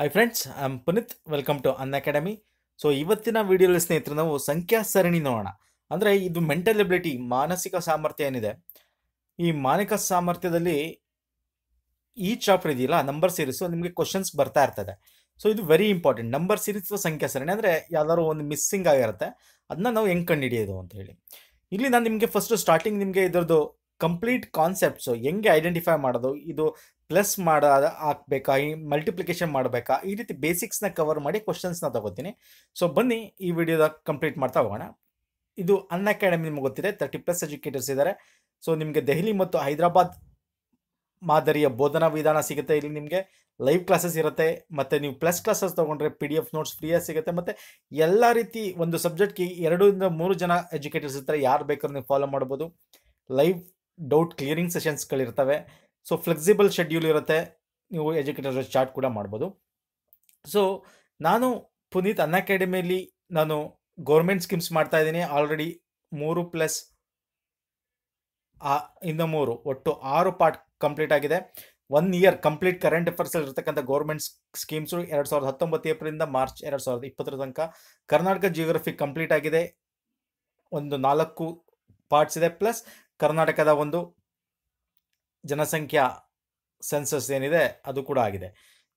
hi friends I am Puneeth welcome to Unacademy so ಇವತ್ತಿನ ವಿಡಿಯೋಲಿ ಸ್ನೇಹಿತರು ನಾವು ಸಂಖ್ಯಾ ಸರಣಿ ನೋಡೋಣ ಅಂದರೆ ಇದು ಮೆಂಟಲ್ ಎಬಿಲಿಟಿ ಮಾನಸಿಕ ಸಾಮರ್ಥ್ಯ ಏನಿದೆ ಈ ಮಾನಿಕ ಸಾಮರ್ಥ್ಯದಲ್ಲಿ ಈ ಚಾಪ್ಟರ್ ಇದೆಯಲ್ಲ ನಂಬರ್ ಸೀರೀಸು ನಿಮಗೆ ಕ್ವಶನ್ಸ್ ಬರ್ತಾ ಇರ್ತದೆ ಸೊ ಇದು ವೆರಿ ಇಂಪಾರ್ಟೆಂಟ್ ನಂಬರ್ ಸೀರೀಸ್ ಸಂಖ್ಯಾ ಸರಣಿ ಅಂದರೆ ಯಾವ್ದಾದ್ರು ಒಂದು ಮಿಸ್ಸಿಂಗ್ ಆಗಿರುತ್ತೆ ಅದನ್ನ ನಾವು ಹೆಂಗೆ ಕಂಡುಹಿಡಿಯೋದು ಅಂತ ಹೇಳಿ ಇಲ್ಲಿ ನಾನು ನಿಮಗೆ ಫಸ್ಟ್ ಸ್ಟಾರ್ಟಿಂಗ್ ನಿಮಗೆ ಇದರದ್ದು ಕಂಪ್ಲೀಟ್ ಕಾನ್ಸೆಪ್ಟ್ಸು ಹೆಂಗೆ ಐಡೆಂಟಿಫೈ ಮಾಡೋದು ಇದು ಪ್ಲಸ್ ಮಾಡ ಹಾಕ್ಬೇಕಾ ಈ ಮಲ್ಟಿಪ್ಲಿಕೇಶನ್ ಮಾಡಬೇಕಾ ಈ ರೀತಿ ಬೇಸಿಕ್ಸ್ನ ಕವರ್ ಮಾಡಿ ಕ್ವಶನ್ಸ್ನ ತಗೋತೀನಿ ಸೊ ಬನ್ನಿ ಈ ವಿಡಿಯೋದ ಕಂಪ್ಲೀಟ್ ಮಾಡ್ತಾ ಹೋಗೋಣ ಇದು ಅನ್ ಅಕಾಡೆಮಿ ನಿಮ್ಗೆ ಗೊತ್ತಿದೆ ತರ್ಟಿ ಪ್ಲಸ್ ಎಜುಕೇಟರ್ಸ್ ಇದ್ದಾರೆ ಸೊ ನಿಮಗೆ ದೆಹಲಿ ಮತ್ತು ಹೈದರಾಬಾದ್ ಮಾದರಿಯ ಬೋಧನಾ ವಿಧಾನ ಸಿಗುತ್ತೆ ಇಲ್ಲಿ ನಿಮಗೆ ಲೈವ್ ಕ್ಲಾಸಸ್ ಇರುತ್ತೆ ಮತ್ತು ನೀವು ಪ್ಲಸ್ ಕ್ಲಾಸಸ್ ತೊಗೊಂಡ್ರೆ ಪಿ ಡಿ ಎಫ್ ನೋಟ್ಸ್ ಫ್ರೀಯಾಗಿ ಸಿಗುತ್ತೆ ಮತ್ತು ಎಲ್ಲ ರೀತಿ ಒಂದು ಸಬ್ಜೆಕ್ಟ್ಗೆ ಎರಡರಿಂದ ಮೂರು ಜನ ಎಜುಕೇಟರ್ಸ್ ಇರ್ತಾರೆ ಯಾರು ಬೇಕಾದ್ರೂ ನೀವು ಫಾಲೋ ಮಾಡ್ಬೋದು ಲೈವ್ ಡೌಟ್ ಕ್ಲಿಯರಿಂಗ್ ಸೆಷನ್ಸ್ಗಳಿರ್ತವೆ ಸೊ ಫ್ಲೆಕ್ಸಿಬಲ್ ಶೆಡ್ಯೂಲ್ ಇರುತ್ತೆ ನೀವು ಎಜುಕೇಟರ್ ಚಾರ್ಟ್ ಕೂಡ ಮಾಡ್ಬೋದು ಸೊ ನಾನು ಪುನೀತ್ ಅನ್ ಅಕಾಡೆಮಿಯಲ್ಲಿ ನಾನು ಗೌರ್ಮೆಂಟ್ ಸ್ಕೀಮ್ಸ್ ಮಾಡ್ತಾ ಇದ್ದೀನಿ ಆಲ್ರೆಡಿ ಮೂರು ಪ್ಲಸ್ ಇನ್ನು ಮೂರು ಒಟ್ಟು ಆರು ಪಾರ್ಟ್ ಕಂಪ್ಲೀಟ್ ಆಗಿದೆ ಒನ್ ಇಯರ್ ಕಂಪ್ಲೀಟ್ ಕರೆಂಟ್ ಅಫೇರ್ಸಲ್ಲಿ ಇರತಕ್ಕಂಥ ಗೌರ್ಮೆಂಟ್ ಸ್ಕೀಮ್ಸು ಎರಡು ಸಾವಿರದ ಹತ್ತೊಂಬತ್ತು ಏಪ್ರಿಲಿಂದ ಮಾರ್ಚ್ ಎರಡು ಸಾವಿರದ ಇಪ್ಪತ್ತರ ತನಕ ಕರ್ನಾಟಕ ಜಿಯೋಗ್ರಫಿ ಕಂಪ್ಲೀಟ್ ಆಗಿದೆ ಒಂದು ನಾಲ್ಕು ಪಾರ್ಟ್ಸ್ ಇದೆ ಪ್ಲಸ್ ಕರ್ನಾಟಕದ ಒಂದು ಜನಸಂಖ್ಯಾ ಸೆನ್ಸಸ್ ಏನಿದೆ ಅದು ಕೂಡ ಆಗಿದೆ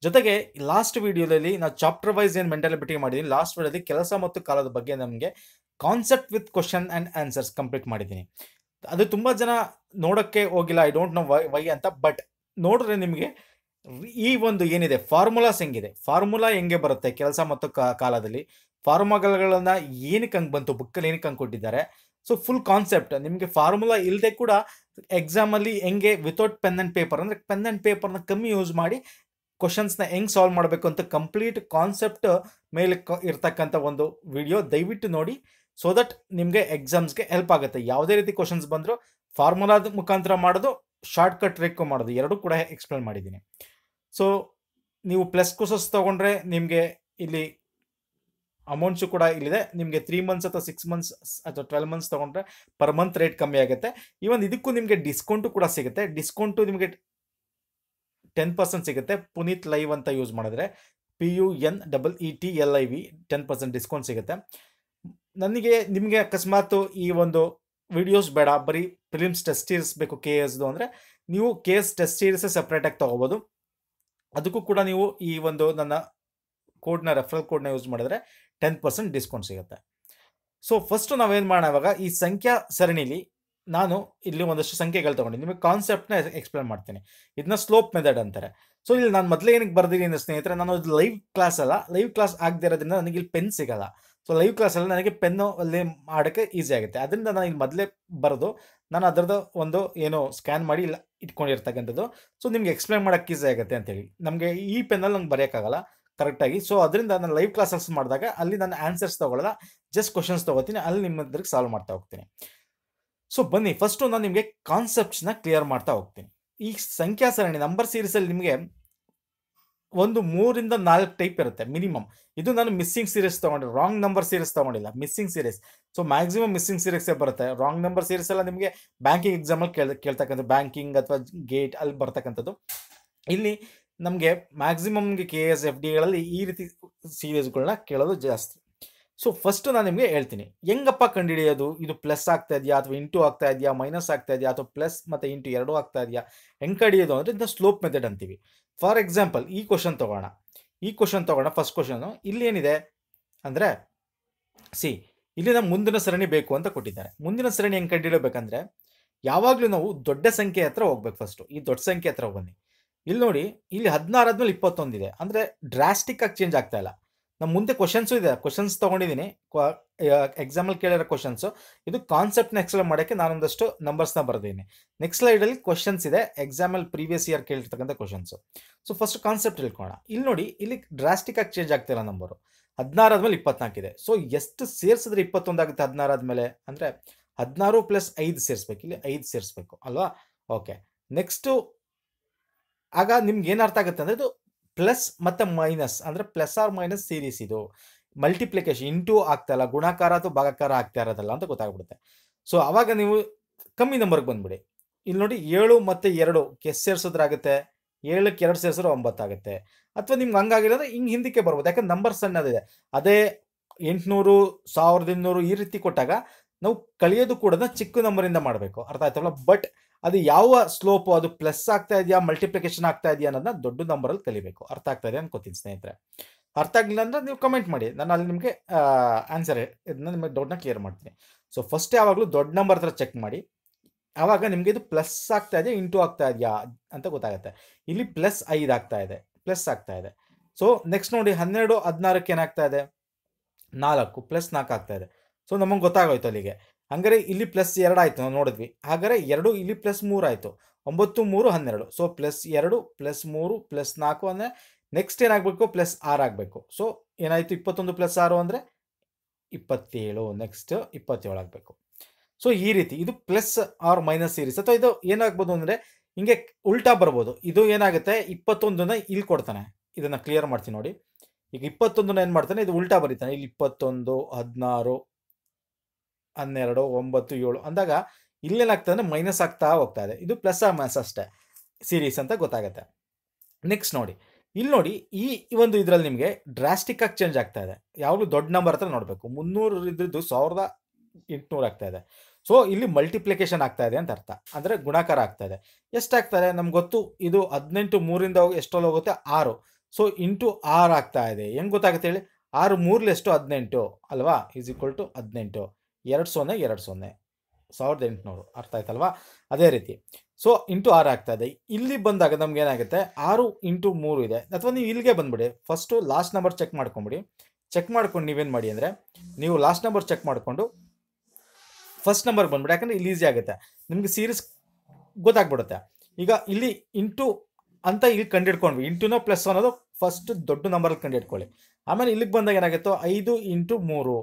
ಜೊತೆಗೆ ಲಾಸ್ಟ್ ವಿಡಿಯೋದಲ್ಲಿ ನಾವು ಚಾಪ್ಟರ್ ವೈಸ್ ಏನು ಮೆಂಟಾಲಿಟಿ ಮಾಡಿದ್ದೀನಿ ಲಾಸ್ಟ್ ವಿಡಿಯೋದಲ್ಲಿ ಕೆಲಸ ಮತ್ತು ಕಾಲದ ಬಗ್ಗೆ ನಮಗೆ concept with question and answers complete ಮಾಡಿದ್ದೀನಿ ಅದು ತುಂಬ ಜನ ನೋಡೋಕ್ಕೆ ಹೋಗಿಲ್ಲ I don't know why why ಅಂತ ಬಟ್ ನೋಡಿದ್ರೆ ನಿಮಗೆ ಈ ಒಂದು ಏನಿದೆ ಫಾರ್ಮುಲಾಸ್ ಹೆಂಗಿದೆ ಫಾರ್ಮುಲಾ ಹೆಂಗೆ ಬರುತ್ತೆ ಕೆಲಸ ಮತ್ತು ಕಾಲದಲ್ಲಿ ಫಾರ್ಮುಲಾಗಳನ್ನು ಏನಕ್ಕೆ ಹಂಗೆ ಬಂತು ಬುಕ್ಕಲ್ಲಿ ಏನಕ್ಕೆ ಹಂಗೆ ಕೊಟ್ಟಿದ್ದಾರೆ ಸೊ ಫುಲ್ ಕಾನ್ಸೆಪ್ಟ್ ನಿಮಗೆ ಫಾರ್ಮುಲಾ ಇಲ್ಲದೆ ಕೂಡ ಎಕ್ಸಾಮಲ್ಲಿ ಹೆಂಗೆ ವಿತೌಟ್ ಪೆನ್ ಆ್ಯಂಡ್ ಪೇಪರ್ ಅಂದರೆ ಪೆನ್ ಆ್ಯಂಡ್ ಪೇಪರ್ನ ಕಮ್ಮಿ ಯೂಸ್ ಮಾಡಿ ಕ್ವಶನ್ಸ್ನ ಹೆಂಗೆ ಸಾಲ್ವ್ ಮಾಡಬೇಕು ಅಂತ ಕಂಪ್ಲೀಟ್ ಕಾನ್ಸೆಪ್ಟ್ ಮೇಲೆ ಕ ಇರ್ತಕ್ಕಂಥ ಒಂದು ವಿಡಿಯೋ ದಯವಿಟ್ಟು ನೋಡಿ ಸೊ ದಟ್ ನಿಮಗೆ ಎಕ್ಸಾಮ್ಸ್ಗೆ ಹೆಲ್ಪ್ ಆಗುತ್ತೆ ಯಾವುದೇ ರೀತಿ ಕ್ವಶನ್ಸ್ ಬಂದರೂ ಫಾರ್ಮುಲಾದ ಮುಖಾಂತರ ಮಾಡೋದು ಶಾರ್ಟ್ ಕಟ್ ಟ್ರಿಕ್ಕು ಮಾಡೋದು ಎರಡೂ ಕೂಡ ಎಕ್ಸ್ಪ್ಲೇನ್ ಮಾಡಿದ್ದೀನಿ ಸೊ ನೀವು ಪ್ಲಸ್ ಕೋರ್ಸಸ್ ತೊಗೊಂಡ್ರೆ ನಿಮಗೆ ಇಲ್ಲಿ ಅಮೌಂಟ್ಸು ಕೂಡ ಇಲ್ಲಿದೆ ನಿಮಗೆ ತ್ರೀ ಮಂತ್ಸ್ ಅಥವಾ ಸಿಕ್ಸ್ ಮಂತ್ಸ್ ಅಥವಾ ಟ್ವೆಲ್ ಮಂತ್ಸ್ ತೊಗೊಂಡ್ರೆ ಪರ್ ಮಂತ್ ರೇಟ್ ಕಮ್ಮಿ ಆಗುತ್ತೆ ಈವನ್ ಇದಕ್ಕೂ ನಿಮಗೆ ಡಿಸ್ಕೌಂಟು ಕೂಡ ಸಿಗುತ್ತೆ ಡಿಸ್ಕೌಂಟು ನಿಮಗೆ ಟೆನ್ ಪರ್ಸೆಂಟ್ ಸಿಗುತ್ತೆ ಪುನೀತ್ ಲೈವ್ ಅಂತ ಯೂಸ್ ಮಾಡಿದ್ರೆ P U N double E T L I V ten percent discount ಸಿಗುತ್ತೆ ನನಗೆ ನಿಮಗೆ ಅಕಸ್ಮಾತ್ ಈ ಒಂದು ವಿಡಿಯೋಸ್ ಬೇಡ ಬರೀ ಫಿಲಿಮ್ಸ್ ಟೆಸ್ಟ್ ಸೀರೀಸ್ ಬೇಕು ಕೆ ಎಸ್ದು ಅಂದರೆ ನೀವು ಕೆ ಎಸ್ ಟೆಸ್ಟ್ ಸೀರೀಸೇ ಸಪ್ರೇಟಾಗಿ ತೊಗೋಬೋದು ಅದಕ್ಕೂ ಕೂಡ ನೀವು ಈ ಒಂದು ನನ್ನ ಕೋಡ್ನ ರೆಫರಲ್ ಕೋಡ್ನ ಯೂಸ್ ಮಾಡಿದ್ರೆ ಟೆನ್ ಪರ್ಸೆಂಟ್ ಡಿಸ್ಕೌಂಟ್ ಸಿಗುತ್ತೆ ಸೊ ಫಸ್ಟ್ ನಾವೇನು ಮಾಡೋವಾಗ ಈ ಸಂಖ್ಯಾ ಸರಣಿಲಿ ನಾನು ಇಲ್ಲಿ ಒಂದಷ್ಟು ಸಂಖ್ಯೆಗಳು ತೊಗೊಂಡಿನಿ ನಿಮಗೆ ಕಾನ್ಸೆಪ್ಟ್ನ ಎಕ್ಸ್ಪ್ಲೇನ್ ಮಾಡ್ತೀನಿ ಇದನ್ನ ಸ್ಲೋಪ್ ಮೆಥಡ್ ಅಂತಾರೆ ಸೊ ಇಲ್ಲಿ ನಾನು ಮೊದಲೇ ಏನಕ್ಕೆ ಬರ್ದಿದ್ದೀನಿ ಸ್ನೇಹಿತರೆ ನಾನು ಲೈವ್ ಕ್ಲಾಸ್ ಅಲ್ಲ ಲೈವ್ ಕ್ಲಾಸ್ ಆಗದಿರೋದ್ರಿಂದ ನನಗೆ ಇಲ್ಲಿ ಪೆನ್ ಸಿಗಲ್ಲ ಸೊ ಲೈವ್ ಕ್ಲಾಸಲ್ಲಿ ನನಗೆ ಪೆನ್ನು ಅಲ್ಲಿ ಮಾಡೋಕ್ಕೆ ಈಸಿ ಆಗುತ್ತೆ ಅದರಿಂದ ನಾನು ಇಲ್ಲಿ ಮೊದಲೇ ಬರೆದು ನಾನು ಅದರದ್ದು ಒಂದು ಏನು ಸ್ಕ್ಯಾನ್ ಮಾಡಿ ಇಲ್ಲ ಇಟ್ಕೊಂಡಿರ್ತಕ್ಕಂಥದ್ದು ಸೊ ನಿಮ್ಗೆ ಎಕ್ಸ್ಪ್ಲೇನ್ ಮಾಡೋಕ್ಕೆ ಈಸಿ ಆಗುತ್ತೆ ಅಂತೇಳಿ ನಮಗೆ ಈ ಪೆನ್ನಲ್ಲಿ ನಂಗೆ ಬರೆಯೋಕ್ಕಾಗಲ್ಲ ಆಗಿ ಸೊ ಅದರಿಂದ ನಾನು ಲೈವ್ ಕ್ಲಾಸಸ್ ಮಾಡಿದಾಗ ಅಲ್ಲಿ ನಾನು ಆನ್ಸರ್ಸ್ ತಗೊಳ್ಳಲ್ಲ ಜಸ್ಟ್ ಕ್ವಶನ್ಸ್ ತಗೋತೀನಿ ಅಲ್ಲಿ ನಿಮ್ಮದ್ರಿಗೆ ಸಾಲ್ವ್ ಮಾಡ್ತಾ ಹೋಗ್ತೀನಿ ಸೊ ಬನ್ನಿ ಫಸ್ಟು ನಾನು ನಿಮಗೆ ಕಾನ್ಸೆಪ್ಟ್ಸ್ನ ಕ್ಲಿಯರ್ ಮಾಡ್ತಾ ಹೋಗ್ತೀನಿ ಈ ಸಂಖ್ಯಾ ಸರಣಿ ನಂಬರ್ ಸೀರೀಸಲ್ಲಿ ನಿಮಗೆ ಒಂದು ಮೂರಿಂದ ನಾಲ್ಕು ಟೈಪ್ ಇರುತ್ತೆ ಮಿನಿಮಮ್ ಇದು ನಾನು ಮಿಸ್ಸಿಂಗ್ ಸೀರೀಸ್ ತೊಗೊಂಡೆ ರಾಂಗ್ ನಂಬರ್ ಸೀರೀಸ್ ತೊಗೊಂಡಿಲ್ಲ missing series so maximum missing ಸೀರೀಸೇ ಬರುತ್ತೆ ರಾಂಗ್ ನಂಬರ್ ಸೀರೀಸ್ ಎಲ್ಲ ನಿಮಗೆ ಬ್ಯಾಂಕಿಂಗ್ ಎಕ್ಸಾಮಲ್ಲಿ ಕೇಳ್ ಕೇಳ್ತಕ್ಕಂಥ ಬ್ಯಾಂಕಿಂಗ್ ಅಥವಾ ಗೇಟ್ ಅಲ್ಲಿ ಬರ್ತಕ್ಕಂಥದ್ದು ಇಲ್ಲಿ ನಮಗೆ ಮ್ಯಾಕ್ಸಿಮಮ್ಗೆ ಕೆ ಎಸ್ ಎಫ್ ಡಿಗಳಲ್ಲಿ ಈ ರೀತಿ ಸೀರೀಸ್ಗಳನ್ನ ಕೇಳೋದು ಜಾಸ್ತಿ ಸೊ ಫಸ್ಟ್ ನಾನು ನಿಮಗೆ ಹೇಳ್ತೀನಿ ಹೆಂಗಪ್ಪ ಕಂಡುಹಿಡಿಯೋದು ಇದು ಪ್ಲಸ್ ಆಗ್ತಾ ಇದೆಯಾ ಅಥವಾ ಇಂಟು ಆಗ್ತಾ ಇದೆಯಾ ಮೈನಸ್ ಆಗ್ತಾ ಇದೆಯಾ ಅಥವಾ ಪ್ಲಸ್ ಮತ್ತು ಇಂಟು ಎರಡೂ ಆಗ್ತಾ ಇದೆಯಾ ಹೆಂಗೆ ಕಡಿಯೋದು ಅಂದರೆ ಇಂಥ ಸ್ಲೋಪ್ ಮೆಥಡ್ ಅಂತೀವಿ ಫಾರ್ ಎಕ್ಸಾಂಪಲ್ ಈ ಕ್ವಶನ್ ತೊಗೋಣ ಈ ಕ್ವಶನ್ ತೊಗೋಣ ಫಸ್ಟ್ ಕ್ವಶನು ಇಲ್ಲಿ ಏನಿದೆ ಅಂದರೆ ಸಿ ಇಲ್ಲಿ ನಮ್ಮ ಮುಂದಿನ ಸರಣಿ ಬೇಕು ಅಂತ ಕೊಟ್ಟಿದ್ದಾರೆ ಮುಂದಿನ ಸರಣಿ ಹೆಂಗೆ ಕಂಡುಹಿಡಬೇಕಂದ್ರೆ ಯಾವಾಗಲೂ ನಾವು ದೊಡ್ಡ ಸಂಖ್ಯೆ ಹತ್ರ ಹೋಗ್ಬೇಕು ಫಸ್ಟು ಈ ದೊಡ್ಡ ಸಂಖ್ಯೆ ಹತ್ರ ಬನ್ನಿ ಇಲ್ಲಿ ನೋಡಿ ಇಲ್ಲಿ ಹದಿನಾರು ಆದ್ಮೇಲೆ ಇಪ್ಪತ್ತೊಂದಿದೆ ಅಂದರೆ ಡ್ರಾಸ್ಟಿಕ್ ಆಗಿ ಚೇಂಜ್ ಆಗ್ತಾ ಇಲ್ಲ ನಮ್ಮ ಮುಂದೆ ಕ್ವಶನ್ಸು ಇದೆ ಕ್ವಶನ್ಸ್ ತೊಗೊಂಡಿದ್ದೀನಿ ಎಕ್ಸಾಮಲ್ಲಿ ಕೇಳಿರೋ ಕ್ವಶನ್ಸು ಇದು ಕಾನ್ಸೆಪ್ಟ್ನ ಎಕ್ಸ್ಪ್ಲೇನ್ ಮಾಡೋಕ್ಕೆ ನಾನೊಂದಷ್ಟು ನಂಬರ್ಸ್ನ ಬರೆದಿದ್ದೀನಿ ನೆಕ್ಸ್ಟ್ ಸ್ಲೈಡಲ್ಲಿ ಕ್ವಶನ್ಸ್ ಇದೆ ಎಕ್ಸಾಮಲ್ಲಿ ಪ್ರೀವಿಯಸ್ ಇಯರ್ ಕೇಳಿರ್ತಕ್ಕಂಥ ಕ್ವಶನ್ಸು ಸೊ ಫಸ್ಟ್ ಕಾನ್ಸೆಪ್ಟ್ ತಿಳ್ಕೋಣ ಇಲ್ಲಿ ನೋಡಿ ಇಲ್ಲಿ ಡ್ರಾಸ್ಟಿಕ್ ಆಗಿ ಚೇಂಜ್ ಇಲ್ಲ ನಂಬರು ಹದಿನಾರು ಆದಮೇಲೆ ಇಪ್ಪತ್ನಾಲ್ಕಿದೆ ಸೊ ಎಷ್ಟು ಸೇರಿಸಿದ್ರೆ ಇಪ್ಪತ್ತೊಂದಾಗುತ್ತೆ ಹದಿನಾರು ಆದಮೇಲೆ ಅಂದರೆ ಹದಿನಾರು ಪ್ಲಸ್ ಐದು ಸೇರಿಸ್ಬೇಕು ಇಲ್ಲಿ ಐದು ಸೇರಿಸ್ಬೇಕು ಅಲ್ವಾ ಓಕೆ ನೆಕ್ಸ್ಟು ಆಗ ನಿಮ್ಗೆ ಏನು ಅರ್ಥ ಆಗುತ್ತೆ ಅಂದರೆ ಇದು ಪ್ಲಸ್ ಮತ್ತು ಮೈನಸ್ ಅಂದರೆ ಪ್ಲಸ್ ಆರ್ ಮೈನಸ್ ಸೀರೀಸ್ ಇದು ಮಲ್ಟಿಪ್ಲಿಕೇಶನ್ ಇಂಟು ಆಗ್ತಾ ಇಲ್ಲ ಗುಣಾಕಾರ ಅಥವಾ ಭಾಗಾಕಾರ ಆಗ್ತಾ ಇರೋದಲ್ಲ ಅಂತ ಗೊತ್ತಾಗ್ಬಿಡುತ್ತೆ ಸೊ ಆವಾಗ ನೀವು ಕಮ್ಮಿ ನಂಬರ್ಗೆ ಬಂದ್ಬಿಡಿ ಇಲ್ಲಿ ನೋಡಿ ಏಳು ಮತ್ತು ಎರಡು ಕೆಸ್ ಸೇರಿಸೋದ್ರಾಗುತ್ತೆ ಏಳಕ್ಕೆ ಎರಡು ಸೇರಿಸಿದ್ರೆ ಒಂಬತ್ತಾಗುತ್ತೆ ಅಥವಾ ನಿಮ್ಗೆ ಹಂಗಾಗಿಲ್ಲ ಅಂದರೆ ಹಿಂಗೆ ಹಿಂದಕ್ಕೆ ಬರ್ಬೋದು ಯಾಕಂದ್ರೆ ನಂಬರ್ ಸಣ್ಣದಿದೆ ಅದೇ ಎಂಟುನೂರು ಸಾವಿರದ ಇನ್ನೂರು ಈ ರೀತಿ ಕೊಟ್ಟಾಗ ನಾವು ಕಲಿಯೋದು ಕೂಡ ಚಿಕ್ಕ ನಂಬರಿಂದ ಮಾಡಬೇಕು ಅರ್ಥ ಆಯ್ತಲ್ಲ ಬಟ್ ಅದು ಯಾವ ಸ್ಲೋಪ್ ಅದು ಪ್ಲಸ್ ಆಗ್ತಾ ಇದೆಯಾ ಮಲ್ಟಿಪ್ಲಿಕೇಶನ್ ಆಗ್ತಾ ಇದೆಯಾ ಅನ್ನೋದನ್ನ ದೊಡ್ಡ ನಂಬರಲ್ಲಿ ಕಲಿಬೇಕು ಅರ್ಥ ಆಗ್ತಾ ಇದೆ ಅನ್ಕೋತೀನಿ ಸ್ನೇಹಿತರೆ ಅರ್ಥ ಆಗಲಿಲ್ಲ ಅಂದ್ರೆ ನೀವು ಕಮೆಂಟ್ ಮಾಡಿ ನಾನು ಅಲ್ಲಿ ನಿಮಗೆ ಆನ್ಸರ್ ಇದನ್ನ ನಿಮಗೆ ಡೌಟ್ನ ಕ್ಲಿಯರ್ ಮಾಡ್ತೀನಿ ಸೊ ಫಸ್ಟ್ ಯಾವಾಗಲೂ ದೊಡ್ಡ ನಂಬರ್ ಹತ್ರ ಚೆಕ್ ಮಾಡಿ ಆವಾಗ ನಿಮಗೆ ಇದು ಪ್ಲಸ್ ಆಗ್ತಾ ಇದೆಯಾ ಇಂಟು ಆಗ್ತಾ ಇದೆಯಾ ಅಂತ ಗೊತ್ತಾಗುತ್ತೆ ಇಲ್ಲಿ ಪ್ಲಸ್ ಐದು ಆಗ್ತಾ ಇದೆ ಪ್ಲಸ್ ಆಗ್ತಾ ಇದೆ ಸೊ ನೆಕ್ಸ್ಟ್ ನೋಡಿ ಹನ್ನೆರಡು ಹದಿನಾರಕ್ಕೆ ಏನಾಗ್ತಾ ಇದೆ ನಾಲ್ಕು ಪ್ಲಸ್ ನಾಲ್ಕು ಆಗ್ತಾ ಇದೆ ಸೊ ನಮಗೆ ಗೊತ್ತಾಗೋಯ್ತು ಅಲ್ಲಿಗೆ ಹಂಗಾರೆ ಇಲ್ಲಿ ಪ್ಲಸ್ ಎರಡು ನಾವು ನೋಡಿದ್ವಿ ಹಾಗಾದರೆ ಎರಡು ಇಲ್ಲಿ ಪ್ಲಸ್ ಮೂರು ಆಯಿತು ಒಂಬತ್ತು ಮೂರು ಹನ್ನೆರಡು ಸೊ ಪ್ಲಸ್ ಎರಡು ಪ್ಲಸ್ ಮೂರು ಪ್ಲಸ್ ನಾಲ್ಕು ಅಂದರೆ ನೆಕ್ಸ್ಟ್ ಏನಾಗಬೇಕು ಪ್ಲಸ್ ಆರು ಆಗಬೇಕು ಸೊ ಏನಾಯಿತು ಇಪ್ಪತ್ತೊಂದು ಪ್ಲಸ್ ಆರು ಅಂದರೆ ಇಪ್ಪತ್ತೇಳು ನೆಕ್ಸ್ಟ್ ಇಪ್ಪತ್ತೇಳು ಆಗಬೇಕು ಸೊ ಈ ರೀತಿ ಇದು ಪ್ಲಸ್ ಆರ್ ಮೈನಸ್ ಸೀರೀಸ್ ಅಥವಾ ಇದು ಏನಾಗ್ಬೋದು ಅಂದರೆ ಹಿಂಗೆ ಉಲ್ಟಾ ಬರ್ಬೋದು ಇದು ಏನಾಗುತ್ತೆ ಇಪ್ಪತ್ತೊಂದನ್ನ ಇಲ್ಲಿ ಕೊಡ್ತಾನೆ ಇದನ್ನು ಕ್ಲಿಯರ್ ಮಾಡ್ತೀನಿ ನೋಡಿ ಈಗ ಇಪ್ಪತ್ತೊಂದನ್ನ ಏನು ಮಾಡ್ತಾನೆ ಇದು ಉಲ್ಟಾ ಬರೀತಾನೆ ಇಲ್ಲಿ ಇಪ್ಪತ್ತೊಂದು ಹದಿನಾರು ಹನ್ನೆರಡು ಒಂಬತ್ತು ಏಳು ಅಂದಾಗ ಇಲ್ಲೇನಾಗ್ತದೆ ಅಂದರೆ ಮೈನಸ್ ಆಗ್ತಾ ಹೋಗ್ತಾ ಇದೆ ಇದು ಪ್ಲಸ್ ಆ ಮೈನಸ್ ಅಷ್ಟೇ ಸೀರೀಸ್ ಅಂತ ಗೊತ್ತಾಗುತ್ತೆ ನೆಕ್ಸ್ಟ್ ನೋಡಿ ಇಲ್ಲಿ ನೋಡಿ ಈ ಒಂದು ಇದರಲ್ಲಿ ನಿಮಗೆ ಡ್ರಾಸ್ಟಿಕ್ಕಾಗಿ ಚೇಂಜ್ ಆಗ್ತಾ ಇದೆ ಯಾವಾಗಲೂ ದೊಡ್ಡ ನಂಬರ್ ಹತ್ರ ನೋಡಬೇಕು ಮುನ್ನೂರು ಇದ್ರದ್ದು ಸಾವಿರದ ಎಂಟುನೂರು ಆಗ್ತಾ ಇದೆ ಸೊ ಇಲ್ಲಿ ಮಲ್ಟಿಪ್ಲಿಕೇಶನ್ ಆಗ್ತಾ ಇದೆ ಅಂತ ಅರ್ಥ ಅಂದರೆ ಗುಣಾಕಾರ ಆಗ್ತಾ ಇದೆ ಎಷ್ಟಾಗ್ತಾರೆ ನಮ್ಗೆ ಗೊತ್ತು ಇದು ಹದಿನೆಂಟು ಮೂರಿಂದ ಎಷ್ಟಲ್ಲಿ ಹೋಗುತ್ತೆ ಆರು ಸೊ ಇಂಟು ಆರು ಆಗ್ತಾ ಇದೆ ಹೆಂಗೆ ಗೊತ್ತಾಗುತ್ತೆ ಹೇಳಿ ಆರು ಮೂರಲ್ಲಿ ಎಷ್ಟು ಹದಿನೆಂಟು ಅಲ್ವಾ ಈಸ್ ಈಕ್ವಲ್ ಟು ಹದಿನೆಂಟು ಎರಡು ಸೊನ್ನೆ ಎರಡು ಸೊನ್ನೆ ಸಾವಿರದ ಎಂಟುನೂರು ಅರ್ಥ ಆಯ್ತಲ್ವಾ ಅದೇ ರೀತಿ ಸೊ ಇಂಟು ಆರು ಆಗ್ತಾ ಇದೆ ಇಲ್ಲಿ ಬಂದಾಗ ನಮ್ಗೆ ಏನಾಗುತ್ತೆ ಆರು ಇಂಟು ಮೂರು ಇದೆ ಅಥವಾ ನೀವು ಇಲ್ಲಿಗೆ ಬಂದ್ಬಿಡಿ ಫಸ್ಟು ಲಾಸ್ಟ್ ನಂಬರ್ ಚೆಕ್ ಮಾಡ್ಕೊಂಬಿಡಿ ಚೆಕ್ ಮಾಡ್ಕೊಂಡು ನೀವೇನು ಮಾಡಿ ಅಂದರೆ ನೀವು ಲಾಸ್ಟ್ ನಂಬರ್ ಚೆಕ್ ಮಾಡಿಕೊಂಡು ಫಸ್ಟ್ ನಂಬರ್ ಬಂದ್ಬಿಡಿ ಯಾಕಂದರೆ ಇಲ್ಲಿ ಈಸಿ ಆಗುತ್ತೆ ನಿಮಗೆ ಸೀರೀಸ್ ಗೊತ್ತಾಗ್ಬಿಡುತ್ತೆ ಈಗ ಇಲ್ಲಿ ಇಂಟು ಅಂತ ಇಲ್ಲಿ ಕಂಡಿಡ್ಕೊಂಡ್ವಿ ಇಂಟುನೋ ಪ್ಲಸ್ ಅನ್ನೋದು ಫಸ್ಟ್ ದೊಡ್ಡ ನಂಬರ್ ಕಂಡು ಇಟ್ಕೊಳ್ಳಿ ಆಮೇಲೆ ಇಲ್ಲಿಗೆ ಬಂದಾಗ ಏನಾಗುತ್ತೋ ಐದು ಇಂಟು ಮೂರು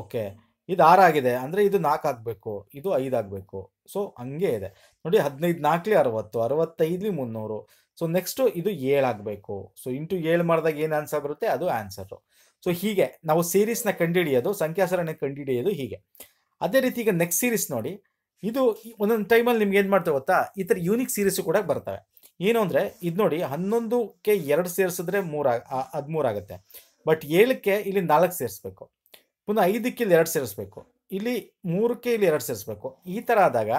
ಓಕೆ ಇದು ಆರಾಗಿದೆ ಅಂದರೆ ಇದು ನಾಲ್ಕು ಆಗಬೇಕು ಇದು ಐದು ಆಗಬೇಕು ಸೊ ಹಂಗೆ ಇದೆ ನೋಡಿ ಹದಿನೈದು ನಾಲ್ಕಲಿ ಅರವತ್ತು ಅರವತ್ತೈದುಲಿ ಮುನ್ನೂರು ಸೊ ನೆಕ್ಸ್ಟು ಇದು ಆಗಬೇಕು ಸೊ ಇಂಟು ಏಳು ಮಾಡಿದಾಗ ಏನು ಆನ್ಸರ್ ಬರುತ್ತೆ ಅದು ಆನ್ಸರು ಸೊ ಹೀಗೆ ನಾವು ಸೀರೀಸ್ನ ಕಂಡುಹಿಡಿಯೋದು ಸಂಖ್ಯಾಸರಣೆ ಕಂಡುಹಿಡಿಯೋದು ಹೀಗೆ ಅದೇ ರೀತಿ ಈಗ ನೆಕ್ಸ್ಟ್ ಸೀರೀಸ್ ನೋಡಿ ಇದು ಒಂದೊಂದು ಟೈಮಲ್ಲಿ ನಿಮ್ಗೆ ಏನು ಮಾಡ್ತೇವೆ ಗೊತ್ತಾ ಈ ಥರ ಯೂನಿಕ್ ಸೀರೀಸು ಕೂಡ ಬರ್ತವೆ ಏನು ಅಂದರೆ ಇದು ನೋಡಿ ಹನ್ನೊಂದಕ್ಕೆ ಎರಡು ಸೇರಿಸಿದ್ರೆ ಮೂರು ಅದು ಆಗುತ್ತೆ ಬಟ್ ಏಳಕ್ಕೆ ಇಲ್ಲಿ ನಾಲ್ಕು ಸೇರಿಸ್ಬೇಕು ಒಂದು ಐದಕ್ಕೆ ಇಲ್ಲಿ ಎರಡು ಸೇರಿಸ್ಬೇಕು ಇಲ್ಲಿ ಮೂರಕ್ಕೆ ಇಲ್ಲಿ ಎರಡು ಸೇರಿಸ್ಬೇಕು ಈ ಥರ ಆದಾಗ